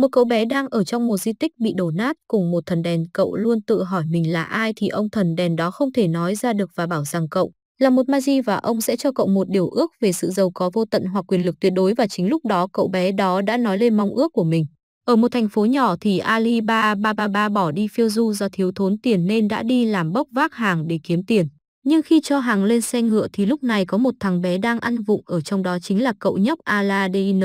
Một cậu bé đang ở trong một di tích bị đổ nát cùng một thần đèn cậu luôn tự hỏi mình là ai thì ông thần đèn đó không thể nói ra được và bảo rằng cậu là một magi và ông sẽ cho cậu một điều ước về sự giàu có vô tận hoặc quyền lực tuyệt đối và chính lúc đó cậu bé đó đã nói lên mong ước của mình. Ở một thành phố nhỏ thì Ali ba bỏ đi phiêu du do thiếu thốn tiền nên đã đi làm bốc vác hàng để kiếm tiền. Nhưng khi cho hàng lên xe ngựa thì lúc này có một thằng bé đang ăn vụng ở trong đó chính là cậu nhóc Aladin.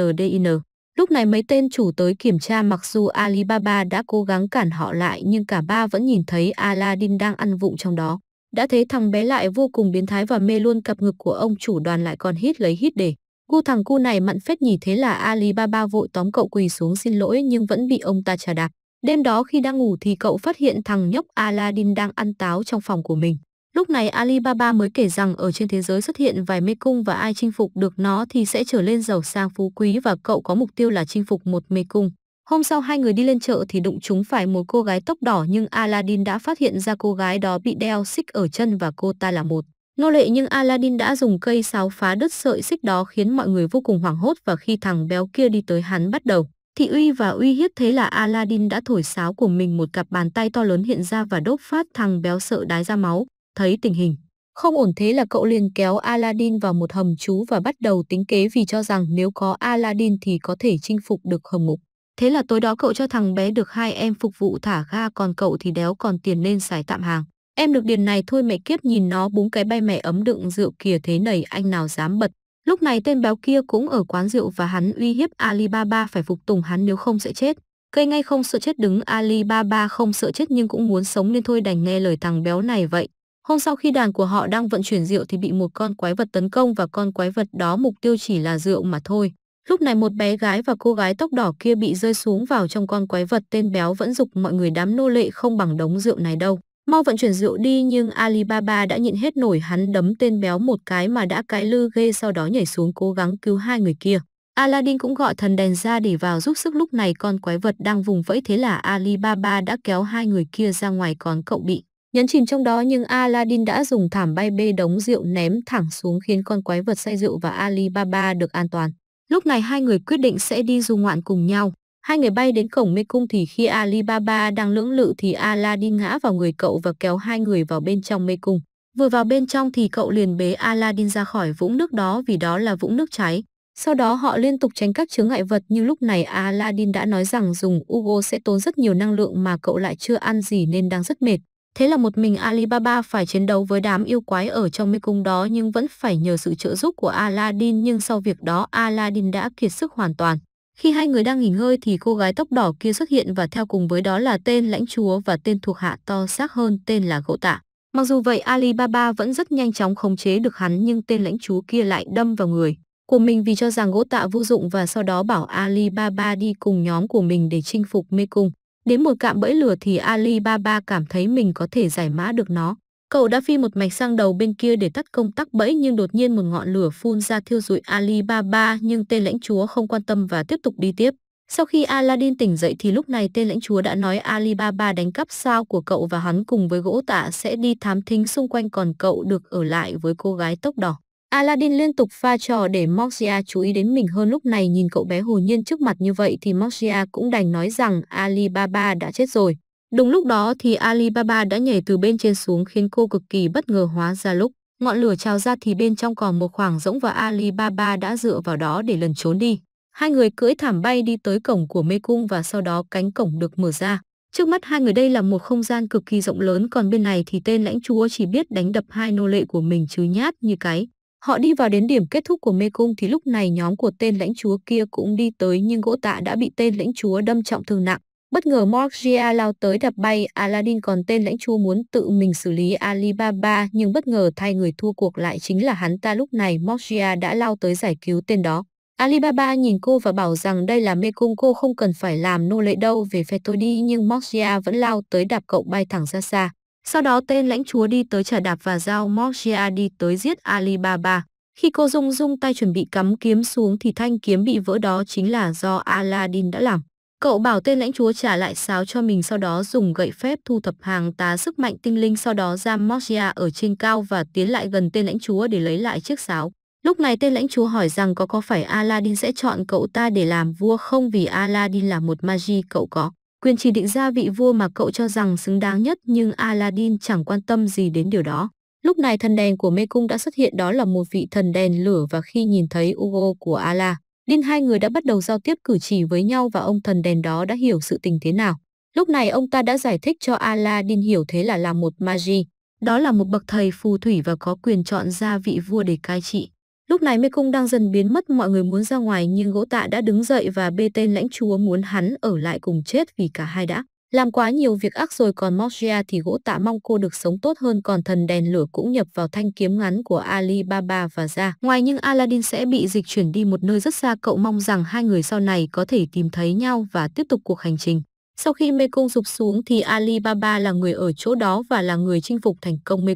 Lúc này mấy tên chủ tới kiểm tra mặc dù Alibaba đã cố gắng cản họ lại nhưng cả ba vẫn nhìn thấy Aladdin đang ăn vụng trong đó. Đã thấy thằng bé lại vô cùng biến thái và mê luôn cặp ngực của ông chủ đoàn lại còn hít lấy hít để. Cu thằng cu này mặn phết nhỉ thế là Alibaba vội tóm cậu quỳ xuống xin lỗi nhưng vẫn bị ông ta trà đạp. Đêm đó khi đang ngủ thì cậu phát hiện thằng nhóc Aladdin đang ăn táo trong phòng của mình. Lúc này Alibaba mới kể rằng ở trên thế giới xuất hiện vài mê cung và ai chinh phục được nó thì sẽ trở lên giàu sang phú quý và cậu có mục tiêu là chinh phục một mê cung. Hôm sau hai người đi lên chợ thì đụng chúng phải một cô gái tóc đỏ nhưng Aladdin đã phát hiện ra cô gái đó bị đeo xích ở chân và cô ta là một nô lệ nhưng Aladdin đã dùng cây sáo phá đứt sợi xích đó khiến mọi người vô cùng hoảng hốt và khi thằng béo kia đi tới hắn bắt đầu. Thị uy và uy hiếp thế là Aladdin đã thổi sáo của mình một cặp bàn tay to lớn hiện ra và đốt phát thằng béo sợ đái ra máu. Thấy tình hình, không ổn thế là cậu liền kéo Aladdin vào một hầm trú và bắt đầu tính kế vì cho rằng nếu có Aladdin thì có thể chinh phục được hầm ngục. Thế là tối đó cậu cho thằng bé được hai em phục vụ thả ga còn cậu thì đéo còn tiền nên xài tạm hàng. Em được điền này thôi mẹ kiếp nhìn nó búng cái bay mẹ ấm đựng rượu kìa thế này anh nào dám bật. Lúc này tên béo kia cũng ở quán rượu và hắn uy hiếp Alibaba phải phục tùng hắn nếu không sẽ chết. Cây ngay không sợ chết đứng Alibaba không sợ chết nhưng cũng muốn sống nên thôi đành nghe lời thằng béo này vậy. Hôm sau khi đàn của họ đang vận chuyển rượu thì bị một con quái vật tấn công và con quái vật đó mục tiêu chỉ là rượu mà thôi. Lúc này một bé gái và cô gái tóc đỏ kia bị rơi xuống vào trong con quái vật tên béo vẫn dục mọi người đám nô lệ không bằng đống rượu này đâu. Mau vận chuyển rượu đi nhưng Alibaba đã nhịn hết nổi hắn đấm tên béo một cái mà đã cãi lư ghê sau đó nhảy xuống cố gắng cứu hai người kia. Aladdin cũng gọi thần đèn ra để vào giúp sức lúc này con quái vật đang vùng vẫy thế là Alibaba đã kéo hai người kia ra ngoài còn cậu bị Nhấn chìm trong đó nhưng Aladdin đã dùng thảm bay bê đống rượu ném thẳng xuống khiến con quái vật say rượu và Alibaba được an toàn. Lúc này hai người quyết định sẽ đi du ngoạn cùng nhau. Hai người bay đến cổng mê cung thì khi Alibaba đang lưỡng lự thì Aladdin ngã vào người cậu và kéo hai người vào bên trong mê cung. Vừa vào bên trong thì cậu liền bế Aladdin ra khỏi vũng nước đó vì đó là vũng nước cháy. Sau đó họ liên tục tránh các chướng ngại vật nhưng lúc này Aladdin đã nói rằng dùng Ugo sẽ tốn rất nhiều năng lượng mà cậu lại chưa ăn gì nên đang rất mệt. Thế là một mình Alibaba phải chiến đấu với đám yêu quái ở trong mê cung đó nhưng vẫn phải nhờ sự trợ giúp của Aladdin nhưng sau việc đó Aladdin đã kiệt sức hoàn toàn. Khi hai người đang nghỉ ngơi thì cô gái tóc đỏ kia xuất hiện và theo cùng với đó là tên lãnh chúa và tên thuộc hạ to xác hơn tên là gỗ tạ. Mặc dù vậy Alibaba vẫn rất nhanh chóng khống chế được hắn nhưng tên lãnh chúa kia lại đâm vào người của mình vì cho rằng gỗ tạ vô dụng và sau đó bảo Alibaba đi cùng nhóm của mình để chinh phục mê cung. Đến một cạm bẫy lửa thì Alibaba cảm thấy mình có thể giải mã được nó. Cậu đã phi một mạch sang đầu bên kia để tắt công tắc bẫy nhưng đột nhiên một ngọn lửa phun ra thiêu rụi Alibaba nhưng tên lãnh chúa không quan tâm và tiếp tục đi tiếp. Sau khi Aladdin tỉnh dậy thì lúc này tên lãnh chúa đã nói Alibaba đánh cắp sao của cậu và hắn cùng với gỗ tạ sẽ đi thám thính xung quanh còn cậu được ở lại với cô gái tóc đỏ. Aladdin liên tục pha trò để Moxia chú ý đến mình hơn lúc này nhìn cậu bé hồn nhiên trước mặt như vậy thì Moxia cũng đành nói rằng Alibaba đã chết rồi. Đúng lúc đó thì Alibaba đã nhảy từ bên trên xuống khiến cô cực kỳ bất ngờ hóa ra lúc. Ngọn lửa trào ra thì bên trong còn một khoảng rỗng và Alibaba đã dựa vào đó để lần trốn đi. Hai người cưỡi thảm bay đi tới cổng của mê cung và sau đó cánh cổng được mở ra. Trước mắt hai người đây là một không gian cực kỳ rộng lớn còn bên này thì tên lãnh chúa chỉ biết đánh đập hai nô lệ của mình chứ nhát như cái. Họ đi vào đến điểm kết thúc của mê cung thì lúc này nhóm của tên lãnh chúa kia cũng đi tới nhưng gỗ tạ đã bị tên lãnh chúa đâm trọng thương nặng. Bất ngờ Morgia lao tới đập bay Aladdin còn tên lãnh chúa muốn tự mình xử lý Alibaba nhưng bất ngờ thay người thua cuộc lại chính là hắn ta lúc này Morgia đã lao tới giải cứu tên đó. Alibaba nhìn cô và bảo rằng đây là mê cung cô không cần phải làm nô lệ đâu về phe tôi đi nhưng Morgia vẫn lao tới đạp cậu bay thẳng ra xa. Sau đó tên lãnh chúa đi tới trả đạp và giao Morgia đi tới giết Alibaba. Khi cô Dung dung tay chuẩn bị cắm kiếm xuống thì thanh kiếm bị vỡ đó chính là do Aladdin đã làm. Cậu bảo tên lãnh chúa trả lại sáo cho mình sau đó dùng gậy phép thu thập hàng tá sức mạnh tinh linh sau đó ra Morgia ở trên cao và tiến lại gần tên lãnh chúa để lấy lại chiếc sáo. Lúc này tên lãnh chúa hỏi rằng có có phải Aladdin sẽ chọn cậu ta để làm vua không vì Aladdin là một magi cậu có. Quyền chỉ định ra vị vua mà cậu cho rằng xứng đáng nhất nhưng Aladdin chẳng quan tâm gì đến điều đó. Lúc này thần đèn của mê cung đã xuất hiện đó là một vị thần đèn lửa và khi nhìn thấy Ugo của Aladdin hai người đã bắt đầu giao tiếp cử chỉ với nhau và ông thần đèn đó đã hiểu sự tình thế nào. Lúc này ông ta đã giải thích cho Aladdin hiểu thế là là một magi, đó là một bậc thầy phù thủy và có quyền chọn ra vị vua để cai trị. Lúc này mê cung đang dần biến mất mọi người muốn ra ngoài nhưng gỗ tạ đã đứng dậy và bê tên lãnh chúa muốn hắn ở lại cùng chết vì cả hai đã. Làm quá nhiều việc ác rồi còn Morgia thì gỗ tạ mong cô được sống tốt hơn còn thần đèn lửa cũng nhập vào thanh kiếm ngắn của Alibaba và ra. Ngoài nhưng Aladdin sẽ bị dịch chuyển đi một nơi rất xa cậu mong rằng hai người sau này có thể tìm thấy nhau và tiếp tục cuộc hành trình. Sau khi mê rụp xuống thì Alibaba là người ở chỗ đó và là người chinh phục thành công mê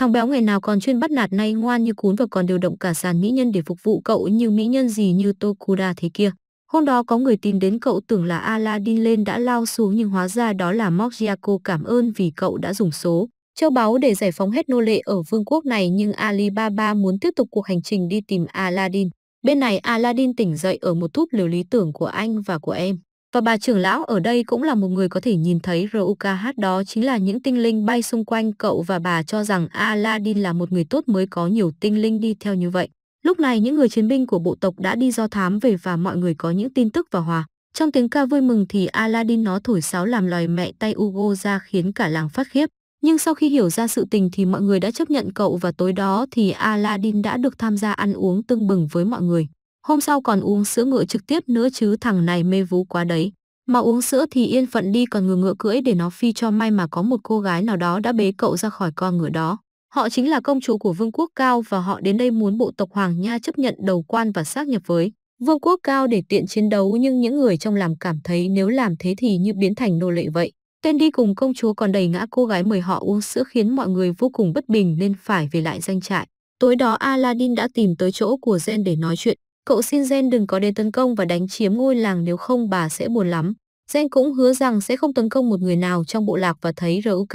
Thằng béo ngày nào còn chuyên bắt nạt nay ngoan như cún và còn điều động cả sàn mỹ nhân để phục vụ cậu như mỹ nhân gì như Tokuda thế kia. Hôm đó có người tìm đến cậu tưởng là Aladdin lên đã lao xuống nhưng hóa ra đó là Mogyako cảm ơn vì cậu đã dùng số. Châu báu để giải phóng hết nô lệ ở vương quốc này nhưng Alibaba muốn tiếp tục cuộc hành trình đi tìm Aladdin. Bên này Aladdin tỉnh dậy ở một thúp lều lý tưởng của anh và của em. Và bà trưởng lão ở đây cũng là một người có thể nhìn thấy RUKH đó chính là những tinh linh bay xung quanh cậu và bà cho rằng Aladdin là một người tốt mới có nhiều tinh linh đi theo như vậy. Lúc này những người chiến binh của bộ tộc đã đi do thám về và mọi người có những tin tức và hòa. Trong tiếng ca vui mừng thì Aladdin nó thổi sáo làm lòi mẹ tay Ugo ra khiến cả làng phát khiếp. Nhưng sau khi hiểu ra sự tình thì mọi người đã chấp nhận cậu và tối đó thì Aladdin đã được tham gia ăn uống tương bừng với mọi người. Hôm sau còn uống sữa ngựa trực tiếp nữa chứ thằng này mê vú quá đấy. Mà uống sữa thì yên phận đi còn ngừa ngựa cưỡi để nó phi cho may mà có một cô gái nào đó đã bế cậu ra khỏi con ngựa đó. Họ chính là công chúa của Vương quốc Cao và họ đến đây muốn bộ tộc Hoàng Nha chấp nhận đầu quan và xác nhập với Vương quốc Cao để tiện chiến đấu nhưng những người trong làm cảm thấy nếu làm thế thì như biến thành nô lệ vậy. Tên đi cùng công chúa còn đầy ngã cô gái mời họ uống sữa khiến mọi người vô cùng bất bình nên phải về lại danh trại. Tối đó Aladdin đã tìm tới chỗ của Zen để nói chuyện cậu xin Gen đừng có đến tấn công và đánh chiếm ngôi làng nếu không bà sẽ buồn lắm. Gen cũng hứa rằng sẽ không tấn công một người nào trong bộ lạc và thấy Rukh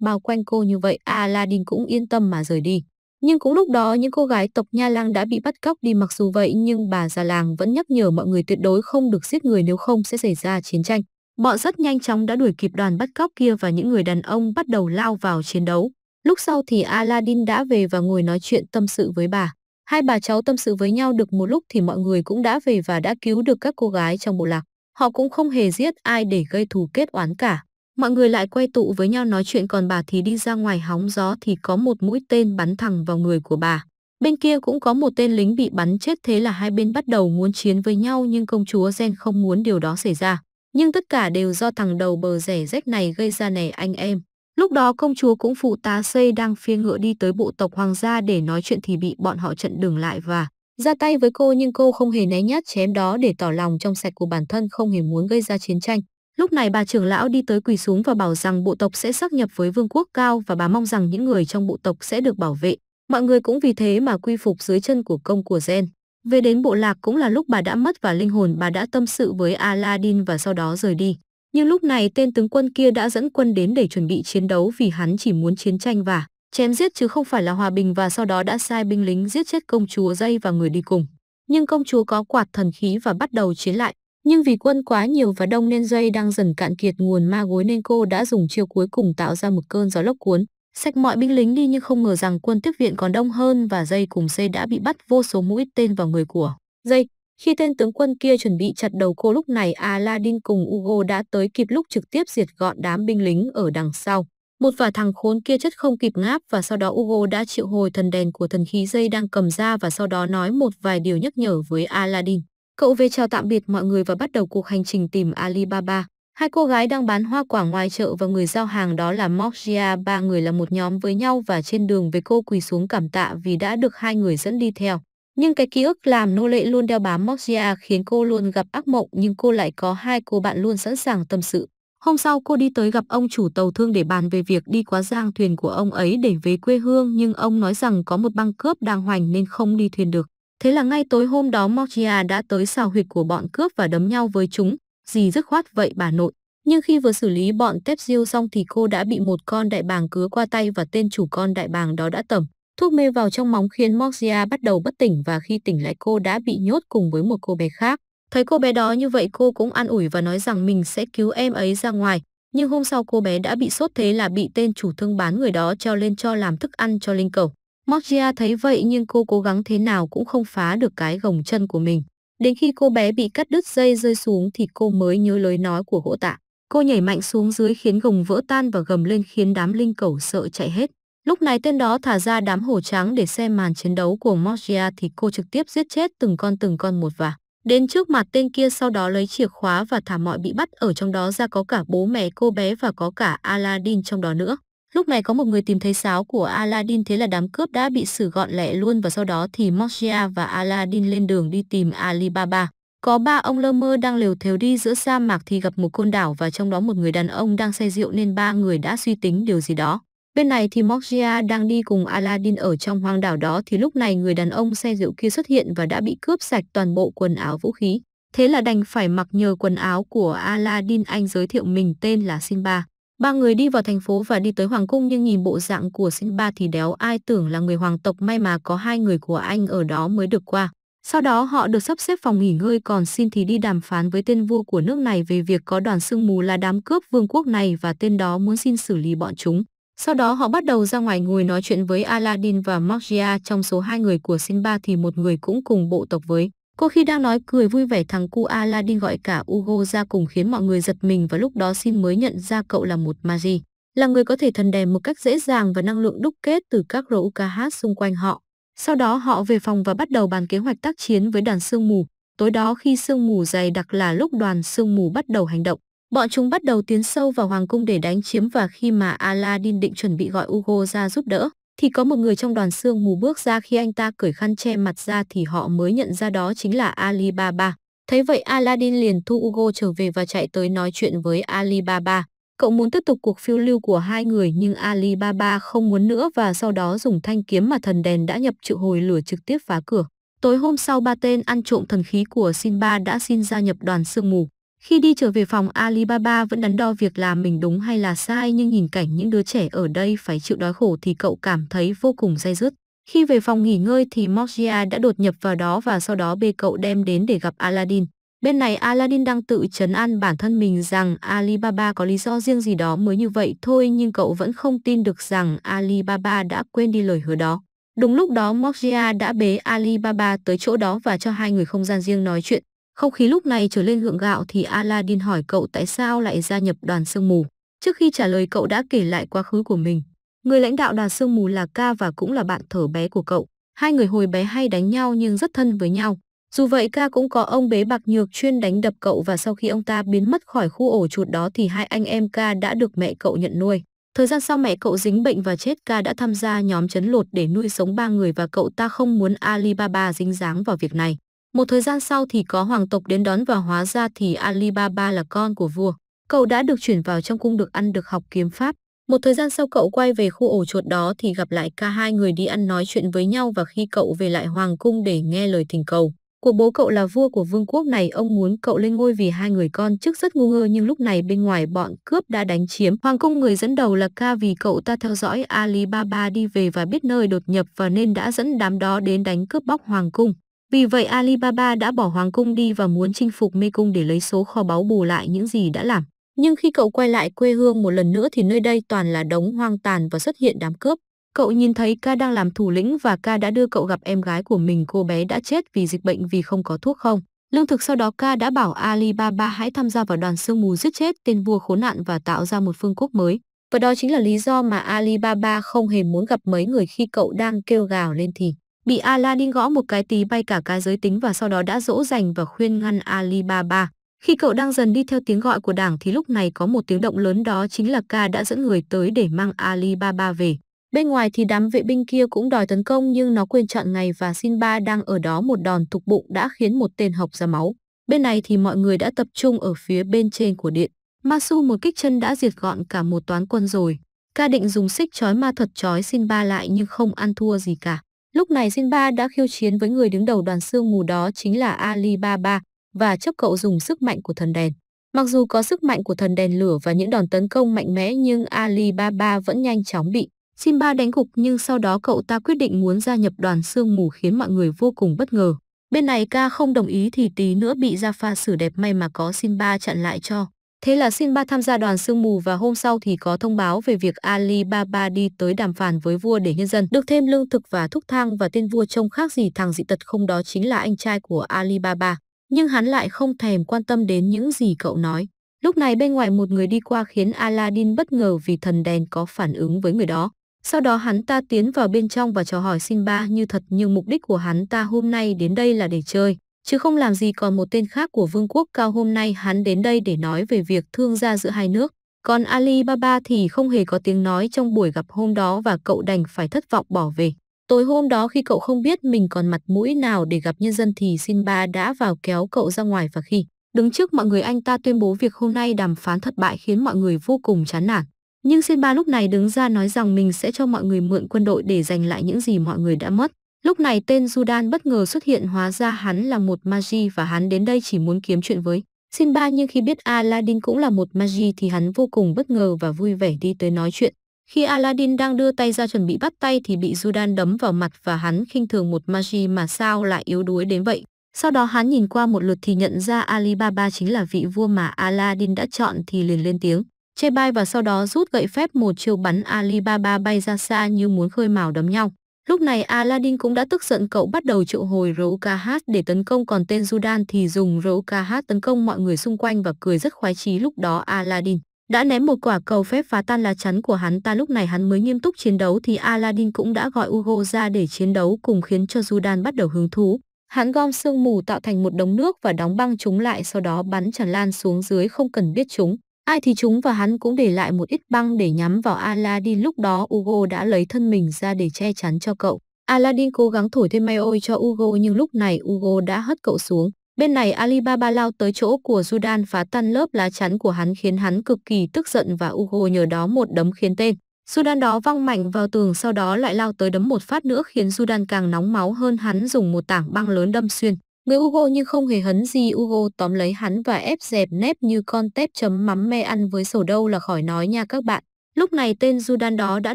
bao quanh cô như vậy, Aladdin cũng yên tâm mà rời đi. Nhưng cũng lúc đó những cô gái tộc Nha Lang đã bị bắt cóc đi mặc dù vậy nhưng bà già làng vẫn nhắc nhở mọi người tuyệt đối không được giết người nếu không sẽ xảy ra chiến tranh. Bọn rất nhanh chóng đã đuổi kịp đoàn bắt cóc kia và những người đàn ông bắt đầu lao vào chiến đấu. Lúc sau thì Aladdin đã về và ngồi nói chuyện tâm sự với bà. Hai bà cháu tâm sự với nhau được một lúc thì mọi người cũng đã về và đã cứu được các cô gái trong bộ lạc. Họ cũng không hề giết ai để gây thù kết oán cả. Mọi người lại quay tụ với nhau nói chuyện còn bà thì đi ra ngoài hóng gió thì có một mũi tên bắn thẳng vào người của bà. Bên kia cũng có một tên lính bị bắn chết thế là hai bên bắt đầu muốn chiến với nhau nhưng công chúa Gen không muốn điều đó xảy ra. Nhưng tất cả đều do thằng đầu bờ rẻ rách này gây ra nè anh em. Lúc đó công chúa cũng phụ tá xây đang phi ngựa đi tới bộ tộc hoàng gia để nói chuyện thì bị bọn họ chặn đường lại và ra tay với cô nhưng cô không hề né nhát chém đó để tỏ lòng trong sạch của bản thân không hề muốn gây ra chiến tranh. Lúc này bà trưởng lão đi tới quỳ xuống và bảo rằng bộ tộc sẽ xác nhập với vương quốc cao và bà mong rằng những người trong bộ tộc sẽ được bảo vệ. Mọi người cũng vì thế mà quy phục dưới chân của công của Gen. Về đến bộ lạc cũng là lúc bà đã mất và linh hồn bà đã tâm sự với Aladdin và sau đó rời đi nhưng lúc này tên tướng quân kia đã dẫn quân đến để chuẩn bị chiến đấu vì hắn chỉ muốn chiến tranh và chém giết chứ không phải là hòa bình và sau đó đã sai binh lính giết chết công chúa dây và người đi cùng. Nhưng công chúa có quạt thần khí và bắt đầu chiến lại. Nhưng vì quân quá nhiều và đông nên dây đang dần cạn kiệt nguồn ma gối nên cô đã dùng chiêu cuối cùng tạo ra một cơn gió lốc cuốn. sạch mọi binh lính đi nhưng không ngờ rằng quân tiếp viện còn đông hơn và dây cùng dây đã bị bắt vô số mũi tên vào người của dây. Khi tên tướng quân kia chuẩn bị chặt đầu cô lúc này Aladdin cùng Ugo đã tới kịp lúc trực tiếp diệt gọn đám binh lính ở đằng sau. Một vả thằng khốn kia chất không kịp ngáp và sau đó Ugo đã triệu hồi thần đèn của thần khí dây đang cầm ra và sau đó nói một vài điều nhắc nhở với Aladdin. Cậu về chào tạm biệt mọi người và bắt đầu cuộc hành trình tìm Alibaba. Hai cô gái đang bán hoa quả ngoài chợ và người giao hàng đó là Mogia, ba người là một nhóm với nhau và trên đường về cô quỳ xuống cảm tạ vì đã được hai người dẫn đi theo. Nhưng cái ký ức làm nô lệ luôn đeo bám Moxia khiến cô luôn gặp ác mộng nhưng cô lại có hai cô bạn luôn sẵn sàng tâm sự. Hôm sau cô đi tới gặp ông chủ tàu thương để bàn về việc đi quá giang thuyền của ông ấy để về quê hương nhưng ông nói rằng có một băng cướp đang hoành nên không đi thuyền được. Thế là ngay tối hôm đó Moxia đã tới xào huyệt của bọn cướp và đấm nhau với chúng. Dì dứt khoát vậy bà nội. Nhưng khi vừa xử lý bọn tép diêu xong thì cô đã bị một con đại bàng cứa qua tay và tên chủ con đại bàng đó đã tẩm. Thuốc mê vào trong móng khiến Morgia bắt đầu bất tỉnh và khi tỉnh lại cô đã bị nhốt cùng với một cô bé khác. Thấy cô bé đó như vậy cô cũng an ủi và nói rằng mình sẽ cứu em ấy ra ngoài. Nhưng hôm sau cô bé đã bị sốt thế là bị tên chủ thương bán người đó cho lên cho làm thức ăn cho linh cầu. Morgia thấy vậy nhưng cô cố gắng thế nào cũng không phá được cái gồng chân của mình. Đến khi cô bé bị cắt đứt dây rơi xuống thì cô mới nhớ lời nói của hỗ tạ. Cô nhảy mạnh xuống dưới khiến gồng vỡ tan và gầm lên khiến đám linh cầu sợ chạy hết. Lúc này tên đó thả ra đám hổ trắng để xem màn chiến đấu của Morgia thì cô trực tiếp giết chết từng con từng con một và đến trước mặt tên kia sau đó lấy chìa khóa và thả mọi bị bắt ở trong đó ra có cả bố mẹ cô bé và có cả Aladdin trong đó nữa. Lúc này có một người tìm thấy sáo của Aladdin thế là đám cướp đã bị xử gọn lẹ luôn và sau đó thì Morgia và Aladdin lên đường đi tìm Alibaba. Có ba ông lơ mơ đang lều thều đi giữa sa mạc thì gặp một côn đảo và trong đó một người đàn ông đang say rượu nên ba người đã suy tính điều gì đó. Bên này thì Morgia đang đi cùng Aladdin ở trong hoang đảo đó thì lúc này người đàn ông xe rượu kia xuất hiện và đã bị cướp sạch toàn bộ quần áo vũ khí. Thế là đành phải mặc nhờ quần áo của Aladdin anh giới thiệu mình tên là Simba. Ba người đi vào thành phố và đi tới hoàng cung nhưng nhìn bộ dạng của Simba thì đéo ai tưởng là người hoàng tộc may mà có hai người của anh ở đó mới được qua. Sau đó họ được sắp xếp phòng nghỉ ngơi còn xin thì đi đàm phán với tên vua của nước này về việc có đoàn sương mù là đám cướp vương quốc này và tên đó muốn xin xử lý bọn chúng. Sau đó họ bắt đầu ra ngoài ngồi nói chuyện với Aladdin và Magia trong số hai người của Simba thì một người cũng cùng bộ tộc với. Cô khi đang nói cười vui vẻ thằng cu Aladdin gọi cả Ugo ra cùng khiến mọi người giật mình và lúc đó Sim mới nhận ra cậu là một Magi, là người có thể thần đèn một cách dễ dàng và năng lượng đúc kết từ các hát xung quanh họ. Sau đó họ về phòng và bắt đầu bàn kế hoạch tác chiến với đoàn sương mù. Tối đó khi sương mù dày đặc là lúc đoàn sương mù bắt đầu hành động. Bọn chúng bắt đầu tiến sâu vào hoàng cung để đánh chiếm và khi mà Aladdin định chuẩn bị gọi Ugo ra giúp đỡ, thì có một người trong đoàn xương mù bước ra khi anh ta cởi khăn che mặt ra thì họ mới nhận ra đó chính là Alibaba. Thấy vậy Aladdin liền thu Ugo trở về và chạy tới nói chuyện với Alibaba. Cậu muốn tiếp tục cuộc phiêu lưu của hai người nhưng Alibaba không muốn nữa và sau đó dùng thanh kiếm mà thần đèn đã nhập triệu hồi lửa trực tiếp phá cửa. Tối hôm sau ba tên ăn trộm thần khí của Sinba đã xin gia nhập đoàn sương mù. Khi đi trở về phòng Alibaba vẫn đắn đo việc làm mình đúng hay là sai nhưng nhìn cảnh những đứa trẻ ở đây phải chịu đói khổ thì cậu cảm thấy vô cùng dai dứt. Khi về phòng nghỉ ngơi thì Mogia đã đột nhập vào đó và sau đó bê cậu đem đến để gặp Aladdin. Bên này Aladdin đang tự chấn an bản thân mình rằng Alibaba có lý do riêng gì đó mới như vậy thôi nhưng cậu vẫn không tin được rằng Alibaba đã quên đi lời hứa đó. Đúng lúc đó Mogia đã bế Alibaba tới chỗ đó và cho hai người không gian riêng nói chuyện. Không khí lúc này trở lên gượng gạo thì Aladdin hỏi cậu tại sao lại gia nhập đoàn sương mù. Trước khi trả lời cậu đã kể lại quá khứ của mình. Người lãnh đạo đoàn sương mù là Ca và cũng là bạn thở bé của cậu. Hai người hồi bé hay đánh nhau nhưng rất thân với nhau. Dù vậy Ca cũng có ông bế bạc nhược chuyên đánh đập cậu và sau khi ông ta biến mất khỏi khu ổ chuột đó thì hai anh em Ca đã được mẹ cậu nhận nuôi. Thời gian sau mẹ cậu dính bệnh và chết Ca đã tham gia nhóm chấn lột để nuôi sống ba người và cậu ta không muốn Alibaba dính dáng vào việc này. Một thời gian sau thì có hoàng tộc đến đón và hóa ra thì Alibaba là con của vua. Cậu đã được chuyển vào trong cung được ăn được học kiếm pháp. Một thời gian sau cậu quay về khu ổ chuột đó thì gặp lại cả hai người đi ăn nói chuyện với nhau và khi cậu về lại hoàng cung để nghe lời thỉnh cầu. Của bố cậu là vua của vương quốc này ông muốn cậu lên ngôi vì hai người con trước rất ngu ngơ nhưng lúc này bên ngoài bọn cướp đã đánh chiếm. Hoàng cung người dẫn đầu là ca vì cậu ta theo dõi Alibaba đi về và biết nơi đột nhập và nên đã dẫn đám đó đến đánh cướp bóc hoàng cung. Vì vậy Alibaba đã bỏ Hoàng Cung đi và muốn chinh phục Mê Cung để lấy số kho báu bù lại những gì đã làm. Nhưng khi cậu quay lại quê hương một lần nữa thì nơi đây toàn là đống hoang tàn và xuất hiện đám cướp. Cậu nhìn thấy ca đang làm thủ lĩnh và ca đã đưa cậu gặp em gái của mình cô bé đã chết vì dịch bệnh vì không có thuốc không. Lương thực sau đó ca đã bảo Alibaba hãy tham gia vào đoàn sương mù giết chết tên vua khốn nạn và tạo ra một phương quốc mới. Và đó chính là lý do mà Alibaba không hề muốn gặp mấy người khi cậu đang kêu gào lên thì bị Aladdin gõ một cái tí bay cả cái giới tính và sau đó đã dỗ dành và khuyên ngăn Alibaba. Khi cậu đang dần đi theo tiếng gọi của đảng thì lúc này có một tiếng động lớn đó chính là ca đã dẫn người tới để mang Alibaba về. Bên ngoài thì đám vệ binh kia cũng đòi tấn công nhưng nó quên chọn ngày và Sinba đang ở đó một đòn thục bụng đã khiến một tên học ra máu. Bên này thì mọi người đã tập trung ở phía bên trên của điện. Masu một kích chân đã diệt gọn cả một toán quân rồi. Ca định dùng xích chói ma thuật chói Sinba lại nhưng không ăn thua gì cả. Lúc này Sinba đã khiêu chiến với người đứng đầu đoàn sương mù đó chính là Alibaba và chấp cậu dùng sức mạnh của thần đèn. Mặc dù có sức mạnh của thần đèn lửa và những đòn tấn công mạnh mẽ nhưng Alibaba vẫn nhanh chóng bị Simba đánh gục nhưng sau đó cậu ta quyết định muốn gia nhập đoàn sương mù khiến mọi người vô cùng bất ngờ. Bên này ca không đồng ý thì tí nữa bị Ra Jaffa xử đẹp may mà có Simba chặn lại cho. Thế là xin ba tham gia đoàn sương mù và hôm sau thì có thông báo về việc Alibaba đi tới đàm phán với vua để nhân dân được thêm lương thực và thuốc thang và tên vua trông khác gì thằng dị tật không đó chính là anh trai của Alibaba. Nhưng hắn lại không thèm quan tâm đến những gì cậu nói. Lúc này bên ngoài một người đi qua khiến Aladdin bất ngờ vì thần đèn có phản ứng với người đó. Sau đó hắn ta tiến vào bên trong và trò hỏi Simba như thật nhưng mục đích của hắn ta hôm nay đến đây là để chơi chứ không làm gì còn một tên khác của Vương quốc Cao hôm nay hắn đến đây để nói về việc thương gia giữa hai nước. Còn Alibaba thì không hề có tiếng nói trong buổi gặp hôm đó và cậu đành phải thất vọng bỏ về. Tối hôm đó khi cậu không biết mình còn mặt mũi nào để gặp nhân dân thì Sinba đã vào kéo cậu ra ngoài và khi đứng trước mọi người anh ta tuyên bố việc hôm nay đàm phán thất bại khiến mọi người vô cùng chán nản. Nhưng Sinba lúc này đứng ra nói rằng mình sẽ cho mọi người mượn quân đội để giành lại những gì mọi người đã mất. Lúc này tên Judan bất ngờ xuất hiện hóa ra hắn là một Magi và hắn đến đây chỉ muốn kiếm chuyện với Simba nhưng khi biết Aladdin cũng là một Magi thì hắn vô cùng bất ngờ và vui vẻ đi tới nói chuyện. Khi Aladdin đang đưa tay ra chuẩn bị bắt tay thì bị Judan đấm vào mặt và hắn khinh thường một Magi mà sao lại yếu đuối đến vậy. Sau đó hắn nhìn qua một lượt thì nhận ra Alibaba chính là vị vua mà Aladdin đã chọn thì liền lên tiếng. Chê bai và sau đó rút gậy phép một chiêu bắn Alibaba bay ra xa như muốn khơi mào đấm nhau. Lúc này Aladdin cũng đã tức giận cậu bắt đầu triệu hồi ca hát để tấn công còn tên Judan thì dùng ca hát tấn công mọi người xung quanh và cười rất khoái chí lúc đó Aladdin đã ném một quả cầu phép phá tan lá chắn của hắn ta lúc này hắn mới nghiêm túc chiến đấu thì Aladdin cũng đã gọi Ugo ra để chiến đấu cùng khiến cho Judan bắt đầu hứng thú. Hắn gom sương mù tạo thành một đống nước và đóng băng chúng lại sau đó bắn tràn lan xuống dưới không cần biết chúng. Ai thì chúng và hắn cũng để lại một ít băng để nhắm vào Aladdin lúc đó Ugo đã lấy thân mình ra để che chắn cho cậu. Aladdin cố gắng thổi thêm may ôi cho Ugo nhưng lúc này Ugo đã hất cậu xuống. Bên này Alibaba lao tới chỗ của Judan phá tan lớp lá chắn của hắn khiến hắn cực kỳ tức giận và Ugo nhờ đó một đấm khiến tên. Judan đó văng mạnh vào tường sau đó lại lao tới đấm một phát nữa khiến Judan càng nóng máu hơn hắn dùng một tảng băng lớn đâm xuyên. Người Ugo nhưng không hề hấn gì Ugo tóm lấy hắn và ép dẹp nép như con tép chấm mắm me ăn với sổ đâu là khỏi nói nha các bạn. Lúc này tên Judan đó đã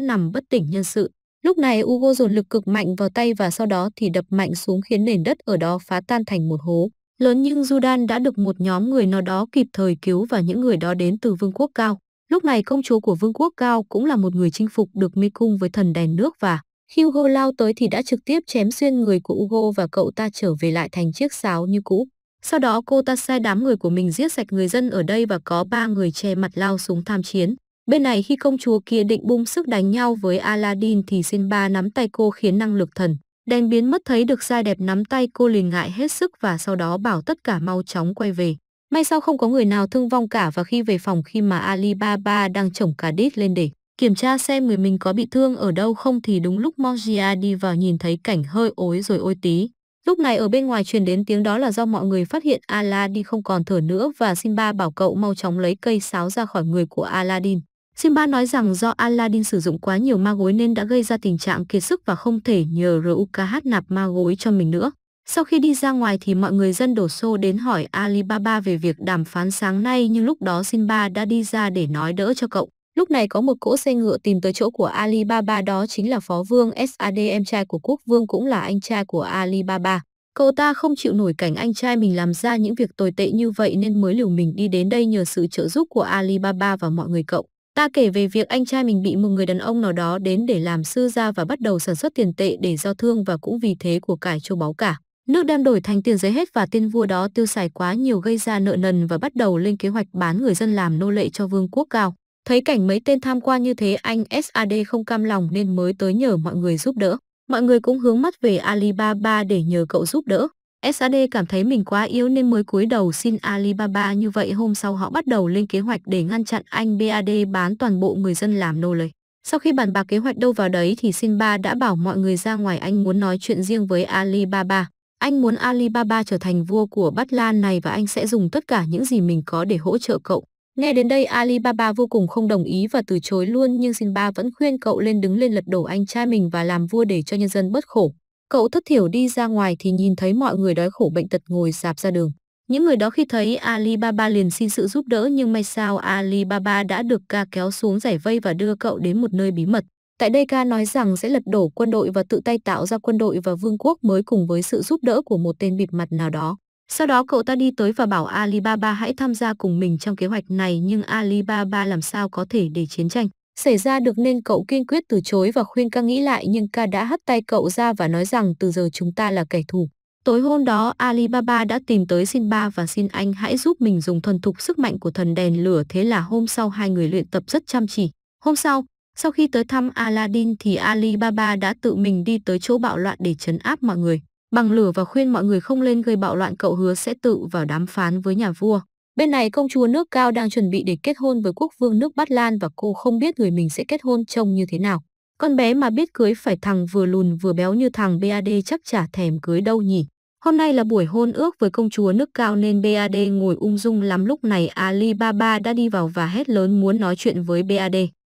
nằm bất tỉnh nhân sự. Lúc này Ugo dồn lực cực mạnh vào tay và sau đó thì đập mạnh xuống khiến nền đất ở đó phá tan thành một hố. Lớn nhưng Judan đã được một nhóm người nào đó kịp thời cứu và những người đó đến từ vương quốc cao. Lúc này công chúa của vương quốc cao cũng là một người chinh phục được mê cung với thần đèn nước và Hugo lao tới thì đã trực tiếp chém xuyên người của Hugo và cậu ta trở về lại thành chiếc sáo như cũ. Sau đó cô ta sai đám người của mình giết sạch người dân ở đây và có ba người che mặt lao xuống tham chiến. Bên này khi công chúa kia định bung sức đánh nhau với Aladdin thì Simba nắm tay cô khiến năng lực thần. Đèn biến mất thấy được giai đẹp nắm tay cô liền ngại hết sức và sau đó bảo tất cả mau chóng quay về. May sao không có người nào thương vong cả và khi về phòng khi mà Alibaba đang chổng cả đít lên để Kiểm tra xem người mình có bị thương ở đâu không thì đúng lúc Morgia đi vào nhìn thấy cảnh hơi ối rồi ôi tí. Lúc này ở bên ngoài truyền đến tiếng đó là do mọi người phát hiện Aladdin không còn thở nữa và Simba bảo cậu mau chóng lấy cây sáo ra khỏi người của Aladdin. Simba nói rằng do Aladdin sử dụng quá nhiều ma gối nên đã gây ra tình trạng kiệt sức và không thể nhờ Rukh nạp ma gối cho mình nữa. Sau khi đi ra ngoài thì mọi người dân đổ xô đến hỏi Alibaba về việc đàm phán sáng nay nhưng lúc đó Simba đã đi ra để nói đỡ cho cậu. Lúc này có một cỗ xe ngựa tìm tới chỗ của Alibaba đó chính là Phó Vương SAD em trai của Quốc Vương cũng là anh trai của Alibaba. Cậu ta không chịu nổi cảnh anh trai mình làm ra những việc tồi tệ như vậy nên mới liều mình đi đến đây nhờ sự trợ giúp của Alibaba và mọi người cậu. Ta kể về việc anh trai mình bị một người đàn ông nào đó đến để làm sư gia và bắt đầu sản xuất tiền tệ để giao thương và cũng vì thế của cải châu báu cả. Nước đem đổi thành tiền giấy hết và tiên vua đó tiêu xài quá nhiều gây ra nợ nần và bắt đầu lên kế hoạch bán người dân làm nô lệ cho vương quốc cao. Thấy cảnh mấy tên tham quan như thế anh SAD không cam lòng nên mới tới nhờ mọi người giúp đỡ. Mọi người cũng hướng mắt về Alibaba để nhờ cậu giúp đỡ. SAD cảm thấy mình quá yếu nên mới cúi đầu xin Alibaba như vậy hôm sau họ bắt đầu lên kế hoạch để ngăn chặn anh BAD bán toàn bộ người dân làm nô lệ. Sau khi bàn bạc kế hoạch đâu vào đấy thì Sinh ba đã bảo mọi người ra ngoài anh muốn nói chuyện riêng với Alibaba. Anh muốn Alibaba trở thành vua của Bát Lan này và anh sẽ dùng tất cả những gì mình có để hỗ trợ cậu. Nghe đến đây Alibaba vô cùng không đồng ý và từ chối luôn nhưng Simba vẫn khuyên cậu lên đứng lên lật đổ anh trai mình và làm vua để cho nhân dân bớt khổ. Cậu thất thiểu đi ra ngoài thì nhìn thấy mọi người đói khổ bệnh tật ngồi sạp ra đường. Những người đó khi thấy Alibaba liền xin sự giúp đỡ nhưng may sao Alibaba đã được ca kéo xuống giải vây và đưa cậu đến một nơi bí mật. Tại đây ca nói rằng sẽ lật đổ quân đội và tự tay tạo ra quân đội và vương quốc mới cùng với sự giúp đỡ của một tên bịt mặt nào đó. Sau đó cậu ta đi tới và bảo Alibaba hãy tham gia cùng mình trong kế hoạch này nhưng Alibaba làm sao có thể để chiến tranh xảy ra được nên cậu kiên quyết từ chối và khuyên ca nghĩ lại nhưng ca đã hất tay cậu ra và nói rằng từ giờ chúng ta là kẻ thù. Tối hôm đó Alibaba đã tìm tới Sinba và xin anh hãy giúp mình dùng thuần thục sức mạnh của thần đèn lửa thế là hôm sau hai người luyện tập rất chăm chỉ. Hôm sau, sau khi tới thăm Aladdin thì Alibaba đã tự mình đi tới chỗ bạo loạn để chấn áp mọi người bằng lửa và khuyên mọi người không lên gây bạo loạn cậu hứa sẽ tự vào đàm phán với nhà vua. Bên này công chúa nước cao đang chuẩn bị để kết hôn với quốc vương nước Bát Lan và cô không biết người mình sẽ kết hôn trông như thế nào. Con bé mà biết cưới phải thằng vừa lùn vừa béo như thằng BAD chắc chả thèm cưới đâu nhỉ. Hôm nay là buổi hôn ước với công chúa nước cao nên BAD ngồi ung dung lắm lúc này Alibaba đã đi vào và hét lớn muốn nói chuyện với BAD.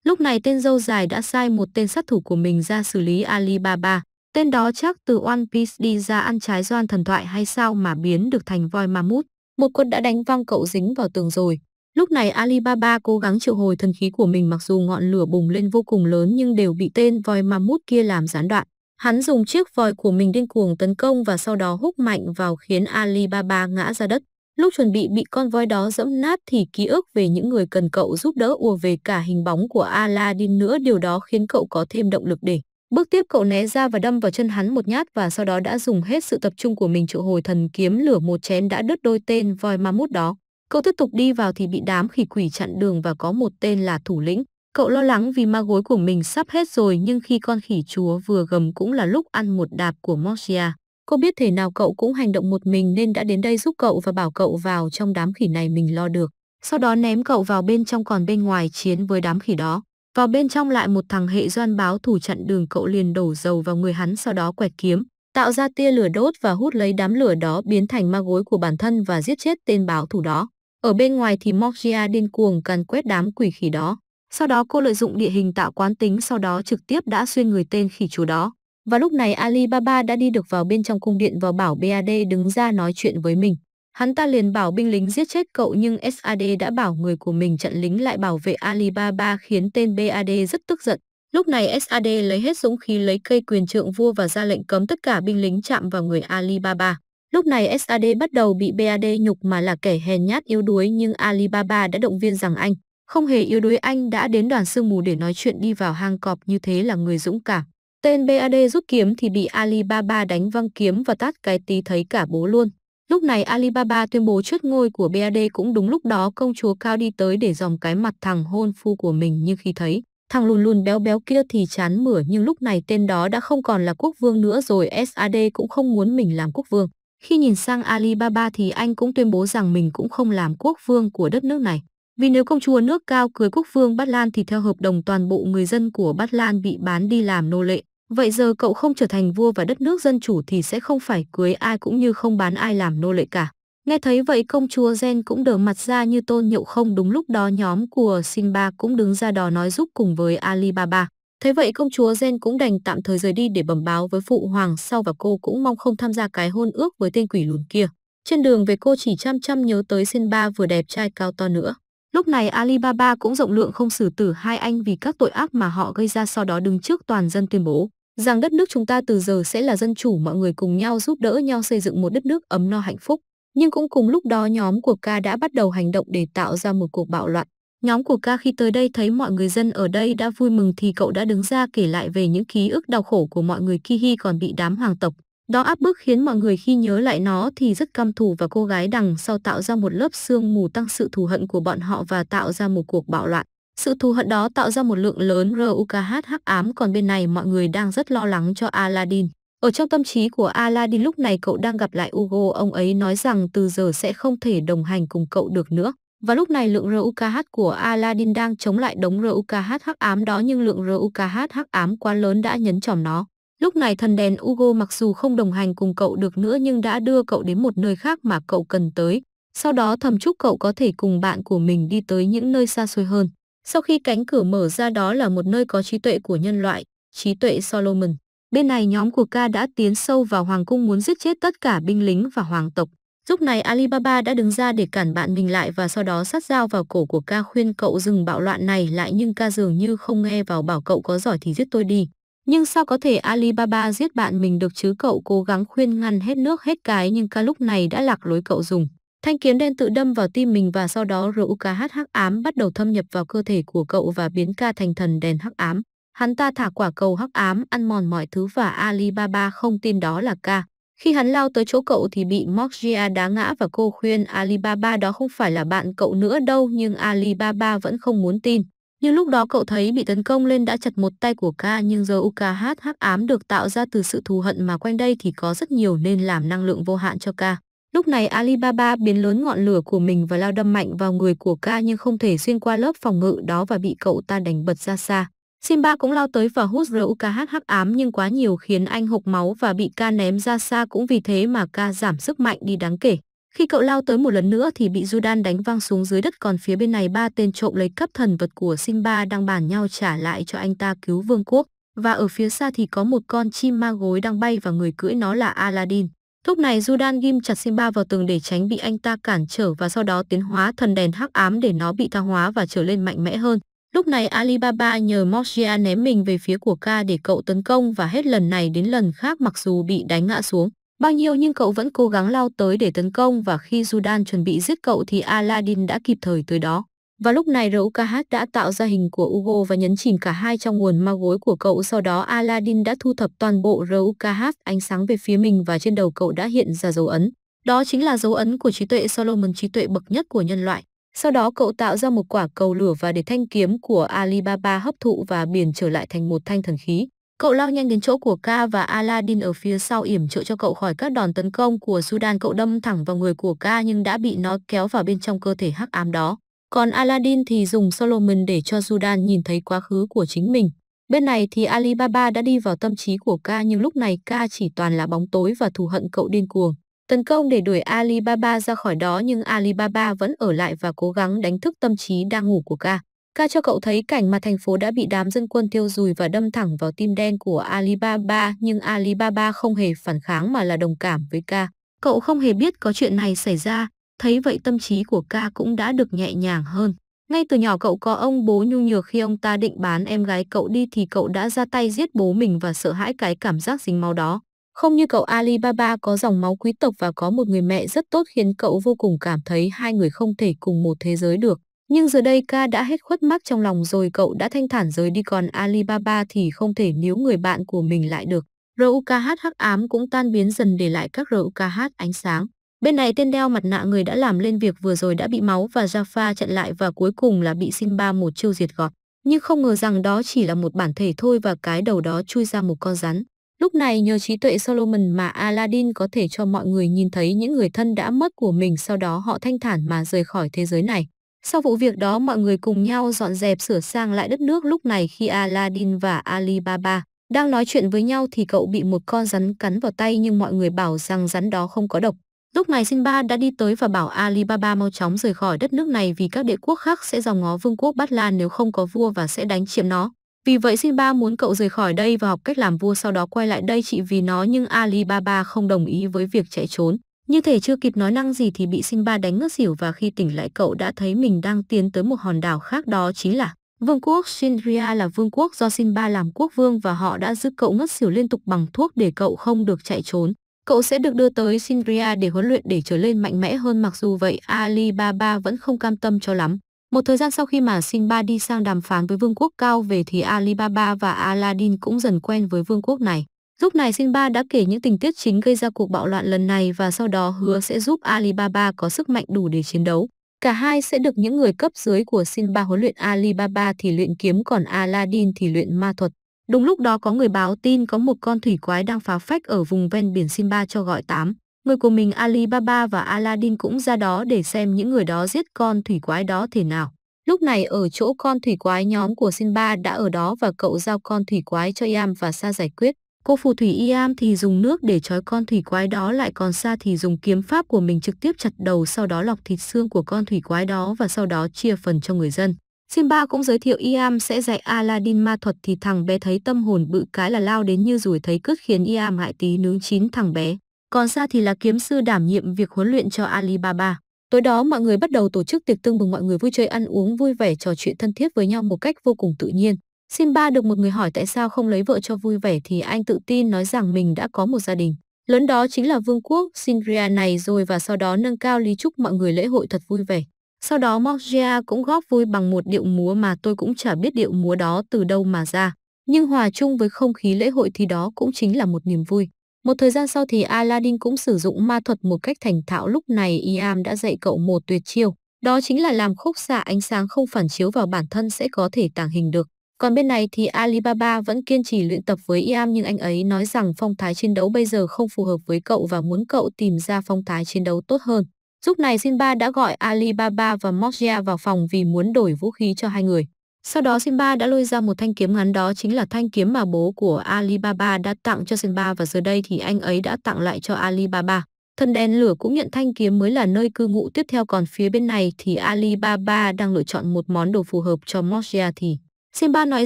Lúc này tên dâu dài đã sai một tên sát thủ của mình ra xử lý Alibaba. Tên đó chắc từ One Piece đi ra ăn trái doan thần thoại hay sao mà biến được thành voi ma mút. Một quân đã đánh văng cậu dính vào tường rồi. Lúc này Alibaba cố gắng triệu hồi thần khí của mình mặc dù ngọn lửa bùng lên vô cùng lớn nhưng đều bị tên voi ma mút kia làm gián đoạn. Hắn dùng chiếc voi của mình điên cuồng tấn công và sau đó húc mạnh vào khiến Alibaba ngã ra đất. Lúc chuẩn bị bị con voi đó dẫm nát thì ký ức về những người cần cậu giúp đỡ ùa về cả hình bóng của Aladdin nữa điều đó khiến cậu có thêm động lực để Bước tiếp cậu né ra và đâm vào chân hắn một nhát và sau đó đã dùng hết sự tập trung của mình triệu hồi thần kiếm lửa một chén đã đứt đôi tên voi ma mút đó. Cậu tiếp tục đi vào thì bị đám khỉ quỷ chặn đường và có một tên là thủ lĩnh. Cậu lo lắng vì ma gối của mình sắp hết rồi nhưng khi con khỉ chúa vừa gầm cũng là lúc ăn một đạp của Morgia. Cô biết thể nào cậu cũng hành động một mình nên đã đến đây giúp cậu và bảo cậu vào trong đám khỉ này mình lo được. Sau đó ném cậu vào bên trong còn bên ngoài chiến với đám khỉ đó. Vào bên trong lại một thằng hệ doan báo thủ chặn đường cậu liền đổ dầu vào người hắn sau đó quẹt kiếm, tạo ra tia lửa đốt và hút lấy đám lửa đó biến thành ma gối của bản thân và giết chết tên báo thủ đó. Ở bên ngoài thì Morgia điên cuồng cần quét đám quỷ khỉ đó. Sau đó cô lợi dụng địa hình tạo quán tính sau đó trực tiếp đã xuyên người tên khỉ chú đó. Và lúc này Alibaba đã đi được vào bên trong cung điện và bảo BAD đứng ra nói chuyện với mình. Hắn ta liền bảo binh lính giết chết cậu nhưng SAD đã bảo người của mình chặn lính lại bảo vệ Alibaba khiến tên BAD rất tức giận. Lúc này SAD lấy hết dũng khí lấy cây quyền trượng vua và ra lệnh cấm tất cả binh lính chạm vào người Alibaba. Lúc này SAD bắt đầu bị BAD nhục mà là kẻ hèn nhát yếu đuối nhưng Alibaba đã động viên rằng anh không hề yếu đuối anh đã đến đoàn sương mù để nói chuyện đi vào hang cọp như thế là người dũng cảm. Tên BAD rút kiếm thì bị Alibaba đánh văng kiếm và tát cái tí thấy cả bố luôn. Lúc này Alibaba tuyên bố chuất ngôi của BAD cũng đúng lúc đó công chúa Cao đi tới để dòm cái mặt thằng hôn phu của mình nhưng khi thấy thằng lùn lùn béo béo kia thì chán mửa nhưng lúc này tên đó đã không còn là quốc vương nữa rồi SAD cũng không muốn mình làm quốc vương. Khi nhìn sang Alibaba thì anh cũng tuyên bố rằng mình cũng không làm quốc vương của đất nước này. Vì nếu công chúa nước cao cưới quốc vương Bát Lan thì theo hợp đồng toàn bộ người dân của Bát Lan bị bán đi làm nô lệ. Vậy giờ cậu không trở thành vua và đất nước dân chủ thì sẽ không phải cưới ai cũng như không bán ai làm nô lệ cả. Nghe thấy vậy công chúa Gen cũng đờ mặt ra như tôn nhậu không đúng lúc đó nhóm của Simba cũng đứng ra đò nói giúp cùng với Alibaba. Thế vậy công chúa Gen cũng đành tạm thời rời đi để bẩm báo với phụ hoàng sau và cô cũng mong không tham gia cái hôn ước với tên quỷ lùn kia. Trên đường về cô chỉ chăm chăm nhớ tới Simba vừa đẹp trai cao to nữa. Lúc này Alibaba cũng rộng lượng không xử tử hai anh vì các tội ác mà họ gây ra sau đó đứng trước toàn dân tuyên bố rằng đất nước chúng ta từ giờ sẽ là dân chủ mọi người cùng nhau giúp đỡ nhau xây dựng một đất nước ấm no hạnh phúc. Nhưng cũng cùng lúc đó nhóm của ca đã bắt đầu hành động để tạo ra một cuộc bạo loạn. Nhóm của ca khi tới đây thấy mọi người dân ở đây đã vui mừng thì cậu đã đứng ra kể lại về những ký ức đau khổ của mọi người khi hi còn bị đám hoàng tộc. Đó áp bức khiến mọi người khi nhớ lại nó thì rất căm thù và cô gái đằng sau tạo ra một lớp sương mù tăng sự thù hận của bọn họ và tạo ra một cuộc bạo loạn. Sự thù hận đó tạo ra một lượng lớn RUKH hắc ám còn bên này mọi người đang rất lo lắng cho Aladdin. Ở trong tâm trí của Aladdin lúc này cậu đang gặp lại Ugo, ông ấy nói rằng từ giờ sẽ không thể đồng hành cùng cậu được nữa. Và lúc này lượng RUKH của Aladdin đang chống lại đống RUKH hắc ám đó nhưng lượng RUKH hắc ám quá lớn đã nhấn chỏm nó. Lúc này thần đèn Ugo mặc dù không đồng hành cùng cậu được nữa nhưng đã đưa cậu đến một nơi khác mà cậu cần tới. Sau đó thầm chúc cậu có thể cùng bạn của mình đi tới những nơi xa xôi hơn. Sau khi cánh cửa mở ra đó là một nơi có trí tuệ của nhân loại, trí tuệ Solomon. Bên này nhóm của ca đã tiến sâu vào hoàng cung muốn giết chết tất cả binh lính và hoàng tộc. Lúc này Alibaba đã đứng ra để cản bạn mình lại và sau đó sát dao vào cổ của ca khuyên cậu dừng bạo loạn này lại nhưng ca dường như không nghe vào bảo cậu có giỏi thì giết tôi đi. Nhưng sao có thể Alibaba giết bạn mình được chứ cậu cố gắng khuyên ngăn hết nước hết cái nhưng ca lúc này đã lạc lối cậu dùng. Thanh kiếm đen tự đâm vào tim mình và sau đó Ruka hắc ám bắt đầu thâm nhập vào cơ thể của cậu và biến ca thành thần đèn hắc ám. Hắn ta thả quả cầu hắc ám ăn mòn mọi thứ và Alibaba không tin đó là ca. Khi hắn lao tới chỗ cậu thì bị Morgia đá ngã và cô khuyên Alibaba đó không phải là bạn cậu nữa đâu nhưng Alibaba vẫn không muốn tin. Nhưng lúc đó cậu thấy bị tấn công lên đã chặt một tay của ca nhưng giờ UKH hắc ám được tạo ra từ sự thù hận mà quanh đây thì có rất nhiều nên làm năng lượng vô hạn cho ca. Lúc này Alibaba biến lớn ngọn lửa của mình và lao đâm mạnh vào người của ca nhưng không thể xuyên qua lớp phòng ngự đó và bị cậu ta đánh bật ra xa. Simba cũng lao tới và hút RUKH hắc ám nhưng quá nhiều khiến anh hộc máu và bị ca ném ra xa cũng vì thế mà ca giảm sức mạnh đi đáng kể. Khi cậu lao tới một lần nữa thì bị Judan đánh văng xuống dưới đất còn phía bên này ba tên trộm lấy cắp thần vật của Simba đang bàn nhau trả lại cho anh ta cứu vương quốc. Và ở phía xa thì có một con chim ma gối đang bay và người cưỡi nó là Aladdin. Lúc này Judan ghim chặt Simba vào tường để tránh bị anh ta cản trở và sau đó tiến hóa thần đèn hắc ám để nó bị tha hóa và trở lên mạnh mẽ hơn. Lúc này Alibaba nhờ Mosgia ném mình về phía của Ka để cậu tấn công và hết lần này đến lần khác mặc dù bị đánh ngã xuống. Bao nhiêu nhưng cậu vẫn cố gắng lao tới để tấn công và khi Judan chuẩn bị giết cậu thì Aladdin đã kịp thời tới đó. Và lúc này Rukahat đã tạo ra hình của Ugo và nhấn chìm cả hai trong nguồn ma gối của cậu. Sau đó Aladdin đã thu thập toàn bộ Rukahat ánh sáng về phía mình và trên đầu cậu đã hiện ra dấu ấn. Đó chính là dấu ấn của trí tuệ Solomon trí tuệ bậc nhất của nhân loại. Sau đó cậu tạo ra một quả cầu lửa và để thanh kiếm của Alibaba hấp thụ và biển trở lại thành một thanh thần khí. Cậu lao nhanh đến chỗ của Ka và Aladdin ở phía sau yểm trợ cho cậu khỏi các đòn tấn công của Sudan. Cậu đâm thẳng vào người của Ka nhưng đã bị nó kéo vào bên trong cơ thể hắc ám đó. Còn Aladdin thì dùng Solomon để cho Judan nhìn thấy quá khứ của chính mình. Bên này thì Alibaba đã đi vào tâm trí của ca nhưng lúc này ca chỉ toàn là bóng tối và thù hận cậu điên cuồng. Tấn công để đuổi Alibaba ra khỏi đó nhưng Alibaba vẫn ở lại và cố gắng đánh thức tâm trí đang ngủ của ca. Ca cho cậu thấy cảnh mà thành phố đã bị đám dân quân thiêu dùi và đâm thẳng vào tim đen của Alibaba nhưng Alibaba không hề phản kháng mà là đồng cảm với ca. Cậu không hề biết có chuyện này xảy ra, Thấy vậy tâm trí của ca cũng đã được nhẹ nhàng hơn. Ngay từ nhỏ cậu có ông bố nhu nhược khi ông ta định bán em gái cậu đi thì cậu đã ra tay giết bố mình và sợ hãi cái cảm giác dính máu đó. Không như cậu Alibaba có dòng máu quý tộc và có một người mẹ rất tốt khiến cậu vô cùng cảm thấy hai người không thể cùng một thế giới được. Nhưng giờ đây ca đã hết khuất mắc trong lòng rồi cậu đã thanh thản rời đi còn Alibaba thì không thể níu người bạn của mình lại được. RUKH hắc ám cũng tan biến dần để lại các RUKH ánh sáng. Bên này tên đeo mặt nạ người đã làm lên việc vừa rồi đã bị máu và Jaffa chặn lại và cuối cùng là bị Simba một chiêu diệt gọt. Nhưng không ngờ rằng đó chỉ là một bản thể thôi và cái đầu đó chui ra một con rắn. Lúc này nhờ trí tuệ Solomon mà Aladdin có thể cho mọi người nhìn thấy những người thân đã mất của mình sau đó họ thanh thản mà rời khỏi thế giới này. Sau vụ việc đó mọi người cùng nhau dọn dẹp sửa sang lại đất nước lúc này khi Aladdin và Alibaba đang nói chuyện với nhau thì cậu bị một con rắn cắn vào tay nhưng mọi người bảo rằng rắn đó không có độc. Lúc này Sinh Ba đã đi tới và bảo Alibaba mau chóng rời khỏi đất nước này vì các đế quốc khác sẽ dòng ngó vương quốc Bát Lan nếu không có vua và sẽ đánh chiếm nó. Vì vậy Sinh Ba muốn cậu rời khỏi đây và học cách làm vua sau đó quay lại đây trị vì nó nhưng Alibaba không đồng ý với việc chạy trốn. Như thể chưa kịp nói năng gì thì bị Sinh Ba đánh ngất xỉu và khi tỉnh lại cậu đã thấy mình đang tiến tới một hòn đảo khác đó chính là Vương quốc Shinria là vương quốc do sinh ba làm quốc vương và họ đã giữ cậu ngất xỉu liên tục bằng thuốc để cậu không được chạy trốn. Cậu sẽ được đưa tới Sindria để huấn luyện để trở lên mạnh mẽ hơn mặc dù vậy Alibaba vẫn không cam tâm cho lắm. Một thời gian sau khi mà Simba đi sang đàm phán với vương quốc cao về thì Alibaba và Aladdin cũng dần quen với vương quốc này. Lúc này Simba đã kể những tình tiết chính gây ra cuộc bạo loạn lần này và sau đó hứa sẽ giúp Alibaba có sức mạnh đủ để chiến đấu. Cả hai sẽ được những người cấp dưới của Simba huấn luyện Alibaba thì luyện kiếm còn Aladdin thì luyện ma thuật. Đúng lúc đó có người báo tin có một con thủy quái đang phá phách ở vùng ven biển Simba cho gọi tám. Người của mình Alibaba và Aladdin cũng ra đó để xem những người đó giết con thủy quái đó thế nào. Lúc này ở chỗ con thủy quái nhóm của Simba đã ở đó và cậu giao con thủy quái cho Yam và Sa giải quyết. Cô phù thủy Yam thì dùng nước để trói con thủy quái đó lại còn Sa thì dùng kiếm pháp của mình trực tiếp chặt đầu sau đó lọc thịt xương của con thủy quái đó và sau đó chia phần cho người dân. Simba cũng giới thiệu Iam sẽ dạy Aladdin ma thuật thì thằng bé thấy tâm hồn bự cái là lao đến như rủi thấy cướp khiến Iam hại tí nướng chín thằng bé. Còn ra thì là kiếm sư đảm nhiệm việc huấn luyện cho Alibaba. Tối đó mọi người bắt đầu tổ chức tiệc tương bừng mọi người vui chơi ăn uống vui vẻ trò chuyện thân thiết với nhau một cách vô cùng tự nhiên. Simba được một người hỏi tại sao không lấy vợ cho vui vẻ thì anh tự tin nói rằng mình đã có một gia đình. Lớn đó chính là vương quốc Sindria này rồi và sau đó nâng cao lý chúc mọi người lễ hội thật vui vẻ. Sau đó Morgia cũng góp vui bằng một điệu múa mà tôi cũng chả biết điệu múa đó từ đâu mà ra. Nhưng hòa chung với không khí lễ hội thì đó cũng chính là một niềm vui. Một thời gian sau thì Aladdin cũng sử dụng ma thuật một cách thành thạo lúc này Iam đã dạy cậu một tuyệt chiêu. Đó chính là làm khúc xạ ánh sáng không phản chiếu vào bản thân sẽ có thể tàng hình được. Còn bên này thì Alibaba vẫn kiên trì luyện tập với Iam nhưng anh ấy nói rằng phong thái chiến đấu bây giờ không phù hợp với cậu và muốn cậu tìm ra phong thái chiến đấu tốt hơn. Lúc này Simba đã gọi Alibaba và Mogia vào phòng vì muốn đổi vũ khí cho hai người. Sau đó Simba đã lôi ra một thanh kiếm ngắn đó chính là thanh kiếm mà bố của Alibaba đã tặng cho Simba và giờ đây thì anh ấy đã tặng lại cho Alibaba. Thần đèn lửa cũng nhận thanh kiếm mới là nơi cư ngụ tiếp theo còn phía bên này thì Alibaba đang lựa chọn một món đồ phù hợp cho Mogia thì. Simba nói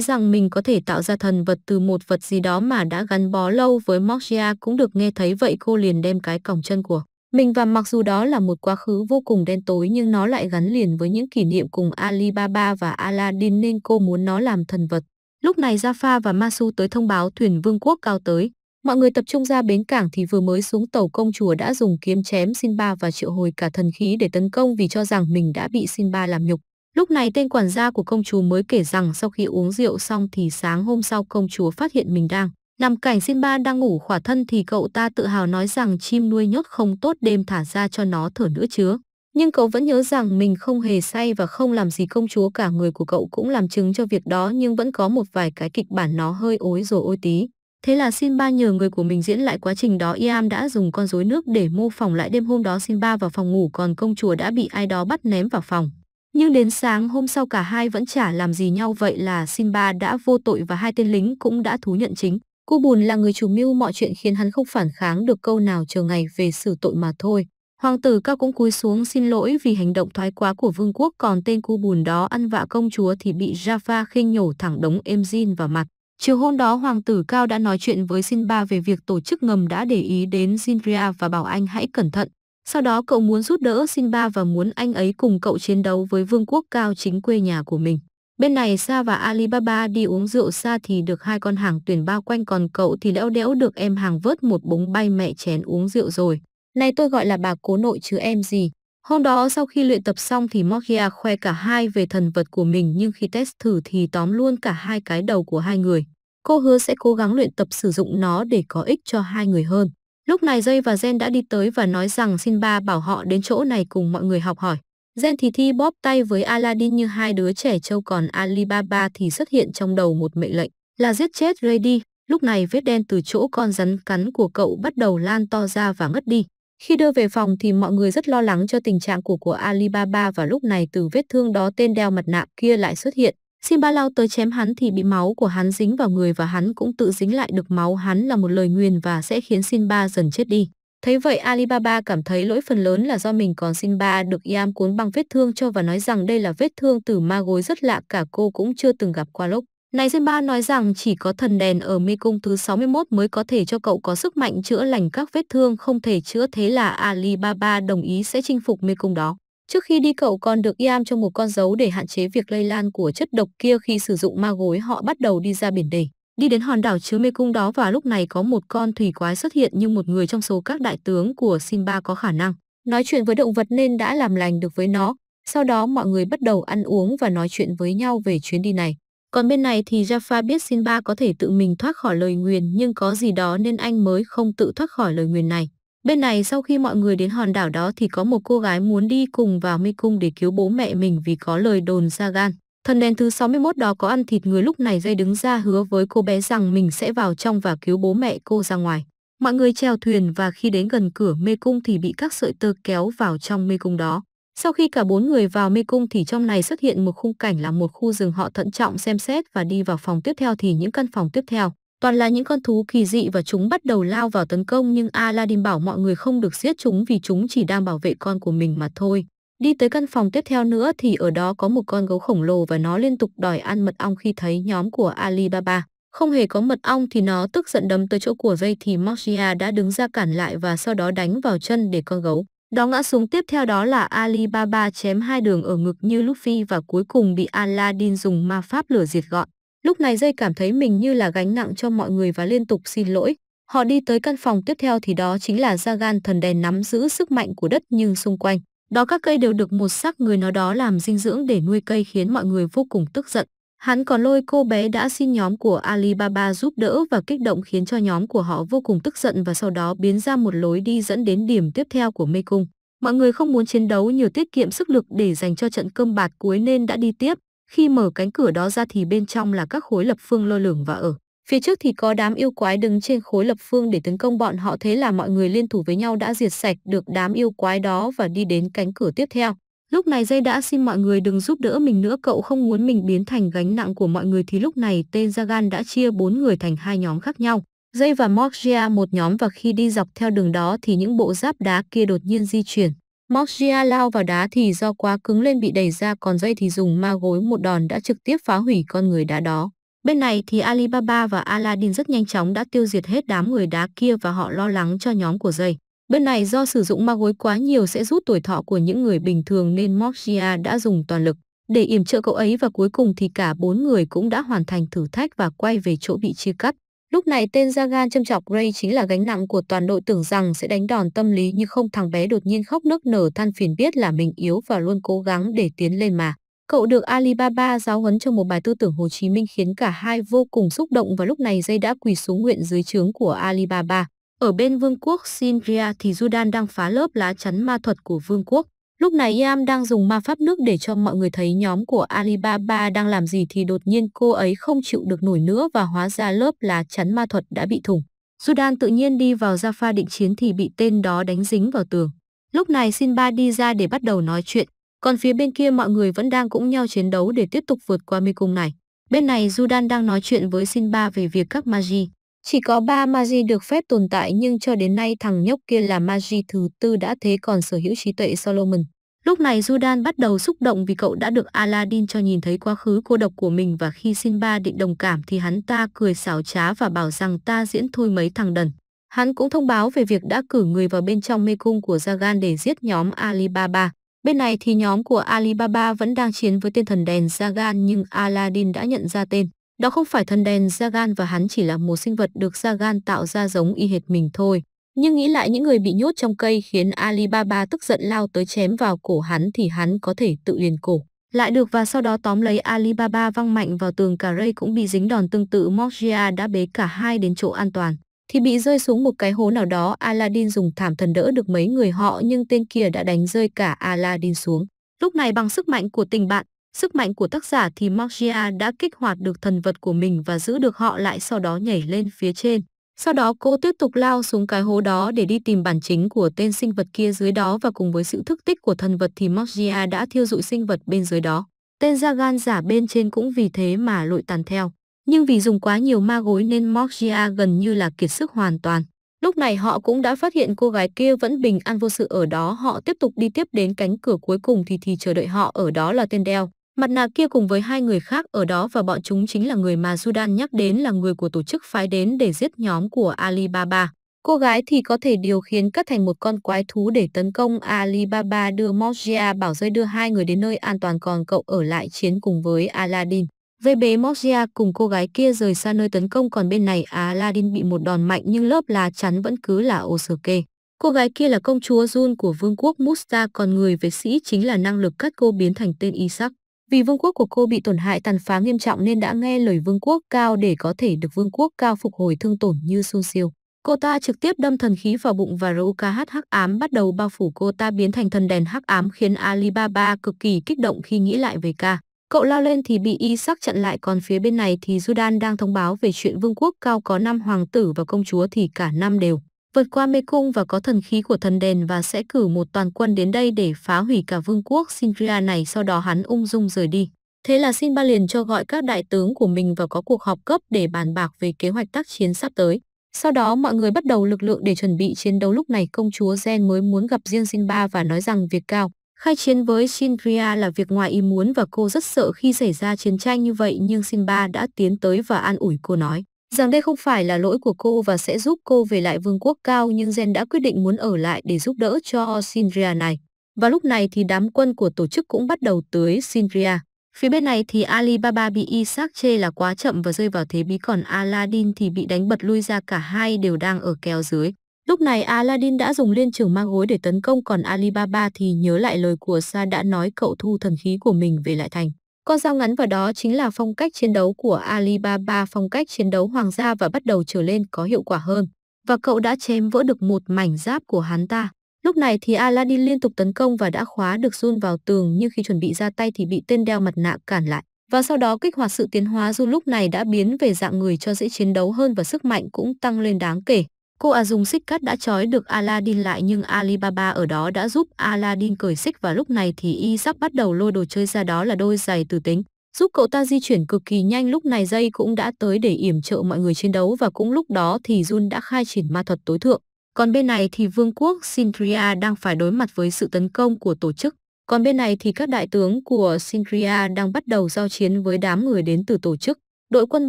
rằng mình có thể tạo ra thần vật từ một vật gì đó mà đã gắn bó lâu với Mogia cũng được nghe thấy vậy cô liền đem cái còng chân của mình và mặc dù đó là một quá khứ vô cùng đen tối nhưng nó lại gắn liền với những kỷ niệm cùng Alibaba và Aladdin nên cô muốn nó làm thần vật. Lúc này Jaffa và Masu tới thông báo thuyền vương quốc cao tới. Mọi người tập trung ra bến cảng thì vừa mới xuống tàu công chúa đã dùng kiếm chém Sinba và triệu hồi cả thần khí để tấn công vì cho rằng mình đã bị Sinba làm nhục. Lúc này tên quản gia của công chúa mới kể rằng sau khi uống rượu xong thì sáng hôm sau công chúa phát hiện mình đang Nằm cảnh Sinba đang ngủ khỏa thân thì cậu ta tự hào nói rằng chim nuôi nhốt không tốt đêm thả ra cho nó thở nữa chứ. Nhưng cậu vẫn nhớ rằng mình không hề say và không làm gì công chúa cả người của cậu cũng làm chứng cho việc đó nhưng vẫn có một vài cái kịch bản nó hơi ối rồi ôi tí. Thế là Sinba nhờ người của mình diễn lại quá trình đó Iam đã dùng con rối nước để mô phỏng lại đêm hôm đó Sinba vào phòng ngủ còn công chúa đã bị ai đó bắt ném vào phòng. Nhưng đến sáng hôm sau cả hai vẫn chả làm gì nhau vậy là Sinba đã vô tội và hai tên lính cũng đã thú nhận chính. Cu Bùn là người chủ mưu mọi chuyện khiến hắn không phản kháng được câu nào chờ ngày về xử tội mà thôi. Hoàng tử cao cũng cúi xuống xin lỗi vì hành động thoái quá của vương quốc còn tên Cu Bùn đó ăn vạ công chúa thì bị Jaffa khinh nhổ thẳng đống êm zin vào mặt. Chiều hôm đó hoàng tử cao đã nói chuyện với Sinba về việc tổ chức ngầm đã để ý đến Zinria và bảo anh hãy cẩn thận. Sau đó cậu muốn giúp đỡ Sinba và muốn anh ấy cùng cậu chiến đấu với vương quốc cao chính quê nhà của mình. Bên này Sa và Alibaba đi uống rượu Sa thì được hai con hàng tuyển bao quanh còn cậu thì lẽo đẽo được em hàng vớt một búng bay mẹ chén uống rượu rồi. Này tôi gọi là bà cố nội chứ em gì. Hôm đó sau khi luyện tập xong thì Mokia khoe cả hai về thần vật của mình nhưng khi test thử thì tóm luôn cả hai cái đầu của hai người. Cô hứa sẽ cố gắng luyện tập sử dụng nó để có ích cho hai người hơn. Lúc này Jay và Jen đã đi tới và nói rằng Sinba bảo họ đến chỗ này cùng mọi người học hỏi. Gen thì thi bóp tay với Aladdin như hai đứa trẻ trâu còn Alibaba thì xuất hiện trong đầu một mệnh lệnh là giết chết Ray đi. Lúc này vết đen từ chỗ con rắn cắn của cậu bắt đầu lan to ra và ngất đi. Khi đưa về phòng thì mọi người rất lo lắng cho tình trạng của của Alibaba và lúc này từ vết thương đó tên đeo mặt nạ kia lại xuất hiện. Simba lao tới chém hắn thì bị máu của hắn dính vào người và hắn cũng tự dính lại được máu hắn là một lời nguyền và sẽ khiến Simba dần chết đi. Thấy vậy Alibaba cảm thấy lỗi phần lớn là do mình còn Simba được Yam cuốn băng vết thương cho và nói rằng đây là vết thương từ ma gối rất lạ cả cô cũng chưa từng gặp qua lúc Này Simba nói rằng chỉ có thần đèn ở mê cung thứ 61 mới có thể cho cậu có sức mạnh chữa lành các vết thương không thể chữa thế là Alibaba đồng ý sẽ chinh phục mê cung đó. Trước khi đi cậu còn được Yam cho một con dấu để hạn chế việc lây lan của chất độc kia khi sử dụng ma gối họ bắt đầu đi ra biển để. Đi đến hòn đảo chứa mê cung đó và lúc này có một con thủy quái xuất hiện như một người trong số các đại tướng của Simba có khả năng. Nói chuyện với động vật nên đã làm lành được với nó. Sau đó mọi người bắt đầu ăn uống và nói chuyện với nhau về chuyến đi này. Còn bên này thì Jaffa biết Simba có thể tự mình thoát khỏi lời nguyền nhưng có gì đó nên anh mới không tự thoát khỏi lời nguyền này. Bên này sau khi mọi người đến hòn đảo đó thì có một cô gái muốn đi cùng vào mê cung để cứu bố mẹ mình vì có lời đồn Sagan thần đèn thứ 61 đó có ăn thịt người lúc này dây đứng ra hứa với cô bé rằng mình sẽ vào trong và cứu bố mẹ cô ra ngoài. Mọi người treo thuyền và khi đến gần cửa mê cung thì bị các sợi tơ kéo vào trong mê cung đó. Sau khi cả bốn người vào mê cung thì trong này xuất hiện một khung cảnh là một khu rừng họ thận trọng xem xét và đi vào phòng tiếp theo thì những căn phòng tiếp theo. Toàn là những con thú kỳ dị và chúng bắt đầu lao vào tấn công nhưng Aladdin bảo mọi người không được giết chúng vì chúng chỉ đang bảo vệ con của mình mà thôi. Đi tới căn phòng tiếp theo nữa thì ở đó có một con gấu khổng lồ và nó liên tục đòi ăn mật ong khi thấy nhóm của Alibaba. Không hề có mật ong thì nó tức giận đấm tới chỗ của dây thì Margia đã đứng ra cản lại và sau đó đánh vào chân để con gấu. Đó ngã xuống tiếp theo đó là Alibaba chém hai đường ở ngực như Luffy và cuối cùng bị Aladdin dùng ma pháp lửa diệt gọn. Lúc này dây cảm thấy mình như là gánh nặng cho mọi người và liên tục xin lỗi. Họ đi tới căn phòng tiếp theo thì đó chính là Gan thần đèn nắm giữ sức mạnh của đất nhưng xung quanh đó các cây đều được một sắc người nó đó làm dinh dưỡng để nuôi cây khiến mọi người vô cùng tức giận. Hắn còn lôi cô bé đã xin nhóm của Alibaba giúp đỡ và kích động khiến cho nhóm của họ vô cùng tức giận và sau đó biến ra một lối đi dẫn đến điểm tiếp theo của mê cung. Mọi người không muốn chiến đấu nhiều tiết kiệm sức lực để dành cho trận cơm bạt cuối nên đã đi tiếp. Khi mở cánh cửa đó ra thì bên trong là các khối lập phương lơ lửng và ở. Phía trước thì có đám yêu quái đứng trên khối lập phương để tấn công bọn họ thế là mọi người liên thủ với nhau đã diệt sạch được đám yêu quái đó và đi đến cánh cửa tiếp theo. Lúc này dây đã xin mọi người đừng giúp đỡ mình nữa cậu không muốn mình biến thành gánh nặng của mọi người thì lúc này tên Jagan đã chia bốn người thành hai nhóm khác nhau. Dây và Morgia một nhóm và khi đi dọc theo đường đó thì những bộ giáp đá kia đột nhiên di chuyển. Morgia lao vào đá thì do quá cứng lên bị đẩy ra còn dây thì dùng ma gối một đòn đã trực tiếp phá hủy con người đá đó. Bên này thì Alibaba và Aladdin rất nhanh chóng đã tiêu diệt hết đám người đá kia và họ lo lắng cho nhóm của dây. Bên này do sử dụng ma gối quá nhiều sẽ rút tuổi thọ của những người bình thường nên Moxia đã dùng toàn lực để yểm trợ cậu ấy và cuối cùng thì cả bốn người cũng đã hoàn thành thử thách và quay về chỗ bị chia cắt. Lúc này tên Zagan châm chọc Ray chính là gánh nặng của toàn đội tưởng rằng sẽ đánh đòn tâm lý nhưng không thằng bé đột nhiên khóc nức nở than phiền biết là mình yếu và luôn cố gắng để tiến lên mà. Cậu được Alibaba giáo huấn trong một bài tư tưởng Hồ Chí Minh khiến cả hai vô cùng xúc động và lúc này dây đã quỳ xuống nguyện dưới trướng của Alibaba. Ở bên vương quốc Sinria thì Judan đang phá lớp lá chắn ma thuật của vương quốc. Lúc này Yam đang dùng ma pháp nước để cho mọi người thấy nhóm của Alibaba đang làm gì thì đột nhiên cô ấy không chịu được nổi nữa và hóa ra lớp lá chắn ma thuật đã bị thủng. Judan tự nhiên đi vào Jaffa định chiến thì bị tên đó đánh dính vào tường. Lúc này Sinba đi ra để bắt đầu nói chuyện. Còn phía bên kia mọi người vẫn đang cũng nhau chiến đấu để tiếp tục vượt qua mê cung này. Bên này Judan đang nói chuyện với Sinba về việc các Magi. Chỉ có 3 Magi được phép tồn tại nhưng cho đến nay thằng nhóc kia là Magi thứ tư đã thế còn sở hữu trí tuệ Solomon. Lúc này Judan bắt đầu xúc động vì cậu đã được Aladdin cho nhìn thấy quá khứ cô độc của mình và khi sinba định đồng cảm thì hắn ta cười xảo trá và bảo rằng ta diễn thôi mấy thằng đần. Hắn cũng thông báo về việc đã cử người vào bên trong mê cung của zagan để giết nhóm Alibaba. Bên này thì nhóm của Alibaba vẫn đang chiến với tên thần đèn Zagan nhưng Aladdin đã nhận ra tên. Đó không phải thần đèn Zagan và hắn chỉ là một sinh vật được Zagan tạo ra giống y hệt mình thôi. Nhưng nghĩ lại những người bị nhốt trong cây khiến Alibaba tức giận lao tới chém vào cổ hắn thì hắn có thể tự liền cổ. Lại được và sau đó tóm lấy Alibaba văng mạnh vào tường cả Ray cũng bị dính đòn tương tự Mogia đã bế cả hai đến chỗ an toàn thì bị rơi xuống một cái hố nào đó. Aladdin dùng thảm thần đỡ được mấy người họ nhưng tên kia đã đánh rơi cả Aladdin xuống. Lúc này bằng sức mạnh của tình bạn, sức mạnh của tác giả thì Magia đã kích hoạt được thần vật của mình và giữ được họ lại sau đó nhảy lên phía trên. Sau đó cô tiếp tục lao xuống cái hố đó để đi tìm bản chính của tên sinh vật kia dưới đó và cùng với sự thức tích của thần vật thì Magia đã thiêu dụi sinh vật bên dưới đó. Tên Jagan giả bên trên cũng vì thế mà lội tàn theo nhưng vì dùng quá nhiều ma gối nên Morgia gần như là kiệt sức hoàn toàn. Lúc này họ cũng đã phát hiện cô gái kia vẫn bình an vô sự ở đó. Họ tiếp tục đi tiếp đến cánh cửa cuối cùng thì thì chờ đợi họ ở đó là tên đeo. Mặt nạ kia cùng với hai người khác ở đó và bọn chúng chính là người mà Sudan nhắc đến là người của tổ chức phái đến để giết nhóm của Alibaba. Cô gái thì có thể điều khiến cất thành một con quái thú để tấn công Alibaba đưa Morgia bảo rơi đưa hai người đến nơi an toàn còn cậu ở lại chiến cùng với Aladdin. Về bế Moxia cùng cô gái kia rời xa nơi tấn công còn bên này Aladdin bị một đòn mạnh nhưng lớp lá chắn vẫn cứ là Osuke. Cô gái kia là công chúa Jun của vương quốc Musta còn người vệ sĩ chính là năng lực cắt cô biến thành tên Isaac. Vì vương quốc của cô bị tổn hại tàn phá nghiêm trọng nên đã nghe lời vương quốc cao để có thể được vương quốc cao phục hồi thương tổn như Sun Siêu. Cô ta trực tiếp đâm thần khí vào bụng và Ruka hắc hắc ám bắt đầu bao phủ cô ta biến thành thần đèn hắc ám khiến Alibaba cực kỳ kích động khi nghĩ lại về ca. Cậu lao lên thì bị y sắc chặn lại còn phía bên này thì Judan đang thông báo về chuyện vương quốc cao có năm hoàng tử và công chúa thì cả năm đều vượt qua mê cung và có thần khí của thần đền và sẽ cử một toàn quân đến đây để phá hủy cả vương quốc Sindria này sau đó hắn ung dung rời đi. Thế là Sinba liền cho gọi các đại tướng của mình và có cuộc họp cấp để bàn bạc về kế hoạch tác chiến sắp tới. Sau đó mọi người bắt đầu lực lượng để chuẩn bị chiến đấu lúc này công chúa Gen mới muốn gặp riêng Sinba và nói rằng việc cao Khai chiến với Sindria là việc ngoài ý muốn và cô rất sợ khi xảy ra chiến tranh như vậy nhưng Simba đã tiến tới và an ủi cô nói rằng đây không phải là lỗi của cô và sẽ giúp cô về lại vương quốc cao nhưng Gen đã quyết định muốn ở lại để giúp đỡ cho Sindria này. Và lúc này thì đám quân của tổ chức cũng bắt đầu tới Sindria. Phía bên này thì Alibaba bị Isaac chê là quá chậm và rơi vào thế bí còn Aladdin thì bị đánh bật lui ra cả hai đều đang ở kéo dưới. Lúc này Aladdin đã dùng liên trường mang gối để tấn công còn Alibaba thì nhớ lại lời của Sa đã nói cậu thu thần khí của mình về lại thành. Con dao ngắn vào đó chính là phong cách chiến đấu của Alibaba, phong cách chiến đấu hoàng gia và bắt đầu trở lên có hiệu quả hơn. Và cậu đã chém vỡ được một mảnh giáp của hắn ta. Lúc này thì Aladdin liên tục tấn công và đã khóa được Jun vào tường nhưng khi chuẩn bị ra tay thì bị tên đeo mặt nạ cản lại. Và sau đó kích hoạt sự tiến hóa Jun lúc này đã biến về dạng người cho dễ chiến đấu hơn và sức mạnh cũng tăng lên đáng kể. Cô à dùng xích cắt đã trói được Aladdin lại nhưng Alibaba ở đó đã giúp Aladdin cởi xích và lúc này thì y sắp bắt đầu lôi đồ chơi ra đó là đôi giày từ tính, giúp cậu ta di chuyển cực kỳ nhanh lúc này dây cũng đã tới để yểm trợ mọi người chiến đấu và cũng lúc đó thì Jun đã khai triển ma thuật tối thượng. Còn bên này thì vương quốc Sintria đang phải đối mặt với sự tấn công của tổ chức. Còn bên này thì các đại tướng của Sintria đang bắt đầu giao chiến với đám người đến từ tổ chức. Đội quân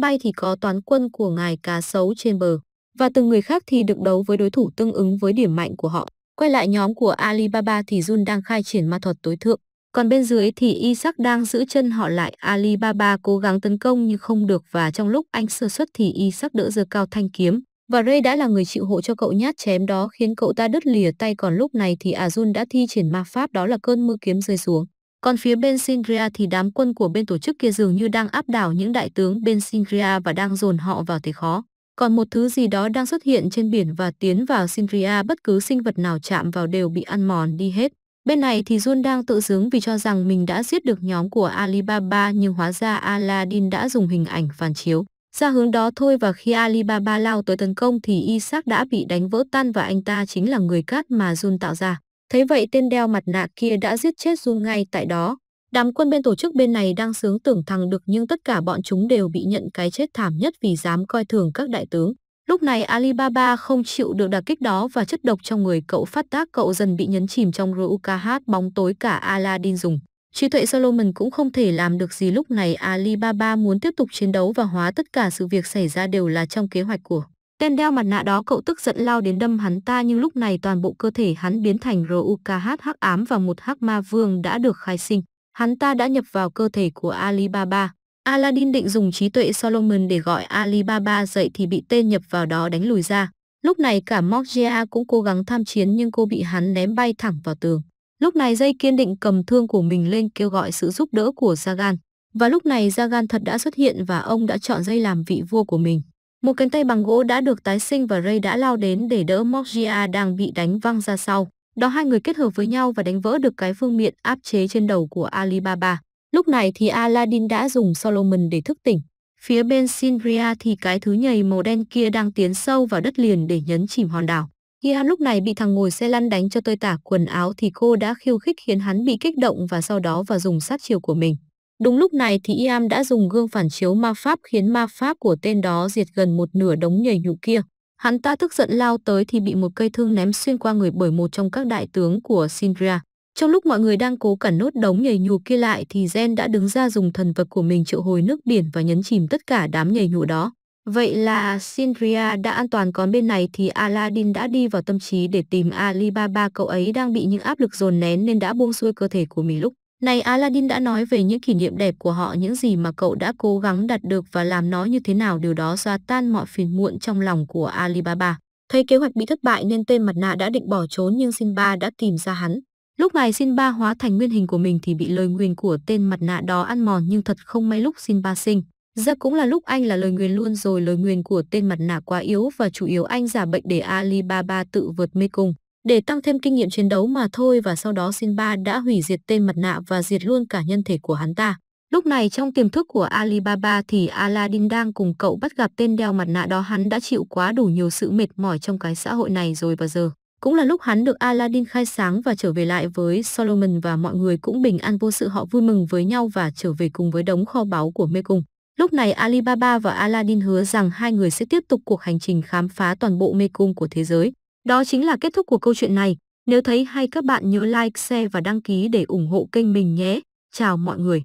bay thì có toán quân của ngài cá sấu trên bờ và từng người khác thì được đấu với đối thủ tương ứng với điểm mạnh của họ. Quay lại nhóm của Alibaba thì Jun đang khai triển ma thuật tối thượng, còn bên dưới thì Isaac đang giữ chân họ lại. Alibaba cố gắng tấn công nhưng không được và trong lúc anh sơ xuất thì Isaac đỡ giơ cao thanh kiếm và Ray đã là người chịu hộ cho cậu nhát chém đó khiến cậu ta đứt lìa tay còn lúc này thì Azun à, đã thi triển ma pháp đó là cơn mưa kiếm rơi xuống. Còn phía bên Singria thì đám quân của bên tổ chức kia dường như đang áp đảo những đại tướng bên Singria và đang dồn họ vào thế khó còn một thứ gì đó đang xuất hiện trên biển và tiến vào Sindria bất cứ sinh vật nào chạm vào đều bị ăn mòn đi hết. Bên này thì Jun đang tự dướng vì cho rằng mình đã giết được nhóm của Alibaba nhưng hóa ra Aladdin đã dùng hình ảnh phản chiếu. Ra hướng đó thôi và khi Alibaba lao tới tấn công thì Isaac đã bị đánh vỡ tan và anh ta chính là người cát mà Jun tạo ra. Thấy vậy tên đeo mặt nạ kia đã giết chết Jun ngay tại đó. Đám quân bên tổ chức bên này đang sướng tưởng thằng được nhưng tất cả bọn chúng đều bị nhận cái chết thảm nhất vì dám coi thường các đại tướng. Lúc này Alibaba không chịu được đà kích đó và chất độc trong người cậu phát tác cậu dần bị nhấn chìm trong RUKH bóng tối cả Aladdin dùng. Trí tuệ Solomon cũng không thể làm được gì lúc này Alibaba muốn tiếp tục chiến đấu và hóa tất cả sự việc xảy ra đều là trong kế hoạch của. Tên đeo mặt nạ đó cậu tức giận lao đến đâm hắn ta nhưng lúc này toàn bộ cơ thể hắn biến thành RUKH hắc ám và một hắc ma vương đã được khai sinh hắn ta đã nhập vào cơ thể của Alibaba. Aladdin định dùng trí tuệ Solomon để gọi Alibaba dậy thì bị tên nhập vào đó đánh lùi ra. Lúc này cả Morgia cũng cố gắng tham chiến nhưng cô bị hắn ném bay thẳng vào tường. Lúc này dây kiên định cầm thương của mình lên kêu gọi sự giúp đỡ của Zagan. Và lúc này Zagan thật đã xuất hiện và ông đã chọn dây làm vị vua của mình. Một cánh tay bằng gỗ đã được tái sinh và Ray đã lao đến để đỡ Morgia đang bị đánh văng ra sau. Đó hai người kết hợp với nhau và đánh vỡ được cái phương miện áp chế trên đầu của Alibaba. Lúc này thì Aladdin đã dùng Solomon để thức tỉnh. Phía bên Sinria thì cái thứ nhầy màu đen kia đang tiến sâu vào đất liền để nhấn chìm hòn đảo. Hihan lúc này bị thằng ngồi xe lăn đánh cho tơi tả quần áo thì cô đã khiêu khích khiến hắn bị kích động và sau đó và dùng sát chiều của mình. Đúng lúc này thì Iam đã dùng gương phản chiếu ma pháp khiến ma pháp của tên đó diệt gần một nửa đống nhầy nhụ kia. Hắn ta tức giận lao tới thì bị một cây thương ném xuyên qua người bởi một trong các đại tướng của Sindria. Trong lúc mọi người đang cố cẩn nốt đống nhảy nhù kia lại thì Gen đã đứng ra dùng thần vật của mình triệu hồi nước biển và nhấn chìm tất cả đám nhảy nhụ đó. Vậy là Sindria đã an toàn còn bên này thì Aladdin đã đi vào tâm trí để tìm Alibaba cậu ấy đang bị những áp lực dồn nén nên đã buông xuôi cơ thể của mình lúc này Aladdin đã nói về những kỷ niệm đẹp của họ, những gì mà cậu đã cố gắng đạt được và làm nó như thế nào điều đó xoa tan mọi phiền muộn trong lòng của Alibaba. Thấy kế hoạch bị thất bại nên tên mặt nạ đã định bỏ trốn nhưng Simba đã tìm ra hắn. Lúc này Simba hóa thành nguyên hình của mình thì bị lời nguyền của tên mặt nạ đó ăn mòn nhưng thật không may lúc Simba sinh. Ra cũng là lúc anh là lời nguyền luôn rồi lời nguyền của tên mặt nạ quá yếu và chủ yếu anh giả bệnh để Alibaba tự vượt mê cung để tăng thêm kinh nghiệm chiến đấu mà thôi và sau đó Sinba đã hủy diệt tên mặt nạ và diệt luôn cả nhân thể của hắn ta. Lúc này trong tiềm thức của Alibaba thì Aladdin đang cùng cậu bắt gặp tên đeo mặt nạ đó hắn đã chịu quá đủ nhiều sự mệt mỏi trong cái xã hội này rồi và giờ. Cũng là lúc hắn được Aladdin khai sáng và trở về lại với Solomon và mọi người cũng bình an vô sự họ vui mừng với nhau và trở về cùng với đống kho báu của mê cung. Lúc này Alibaba và Aladdin hứa rằng hai người sẽ tiếp tục cuộc hành trình khám phá toàn bộ mê cung của thế giới. Đó chính là kết thúc của câu chuyện này. Nếu thấy hay các bạn nhớ like, share và đăng ký để ủng hộ kênh mình nhé. Chào mọi người!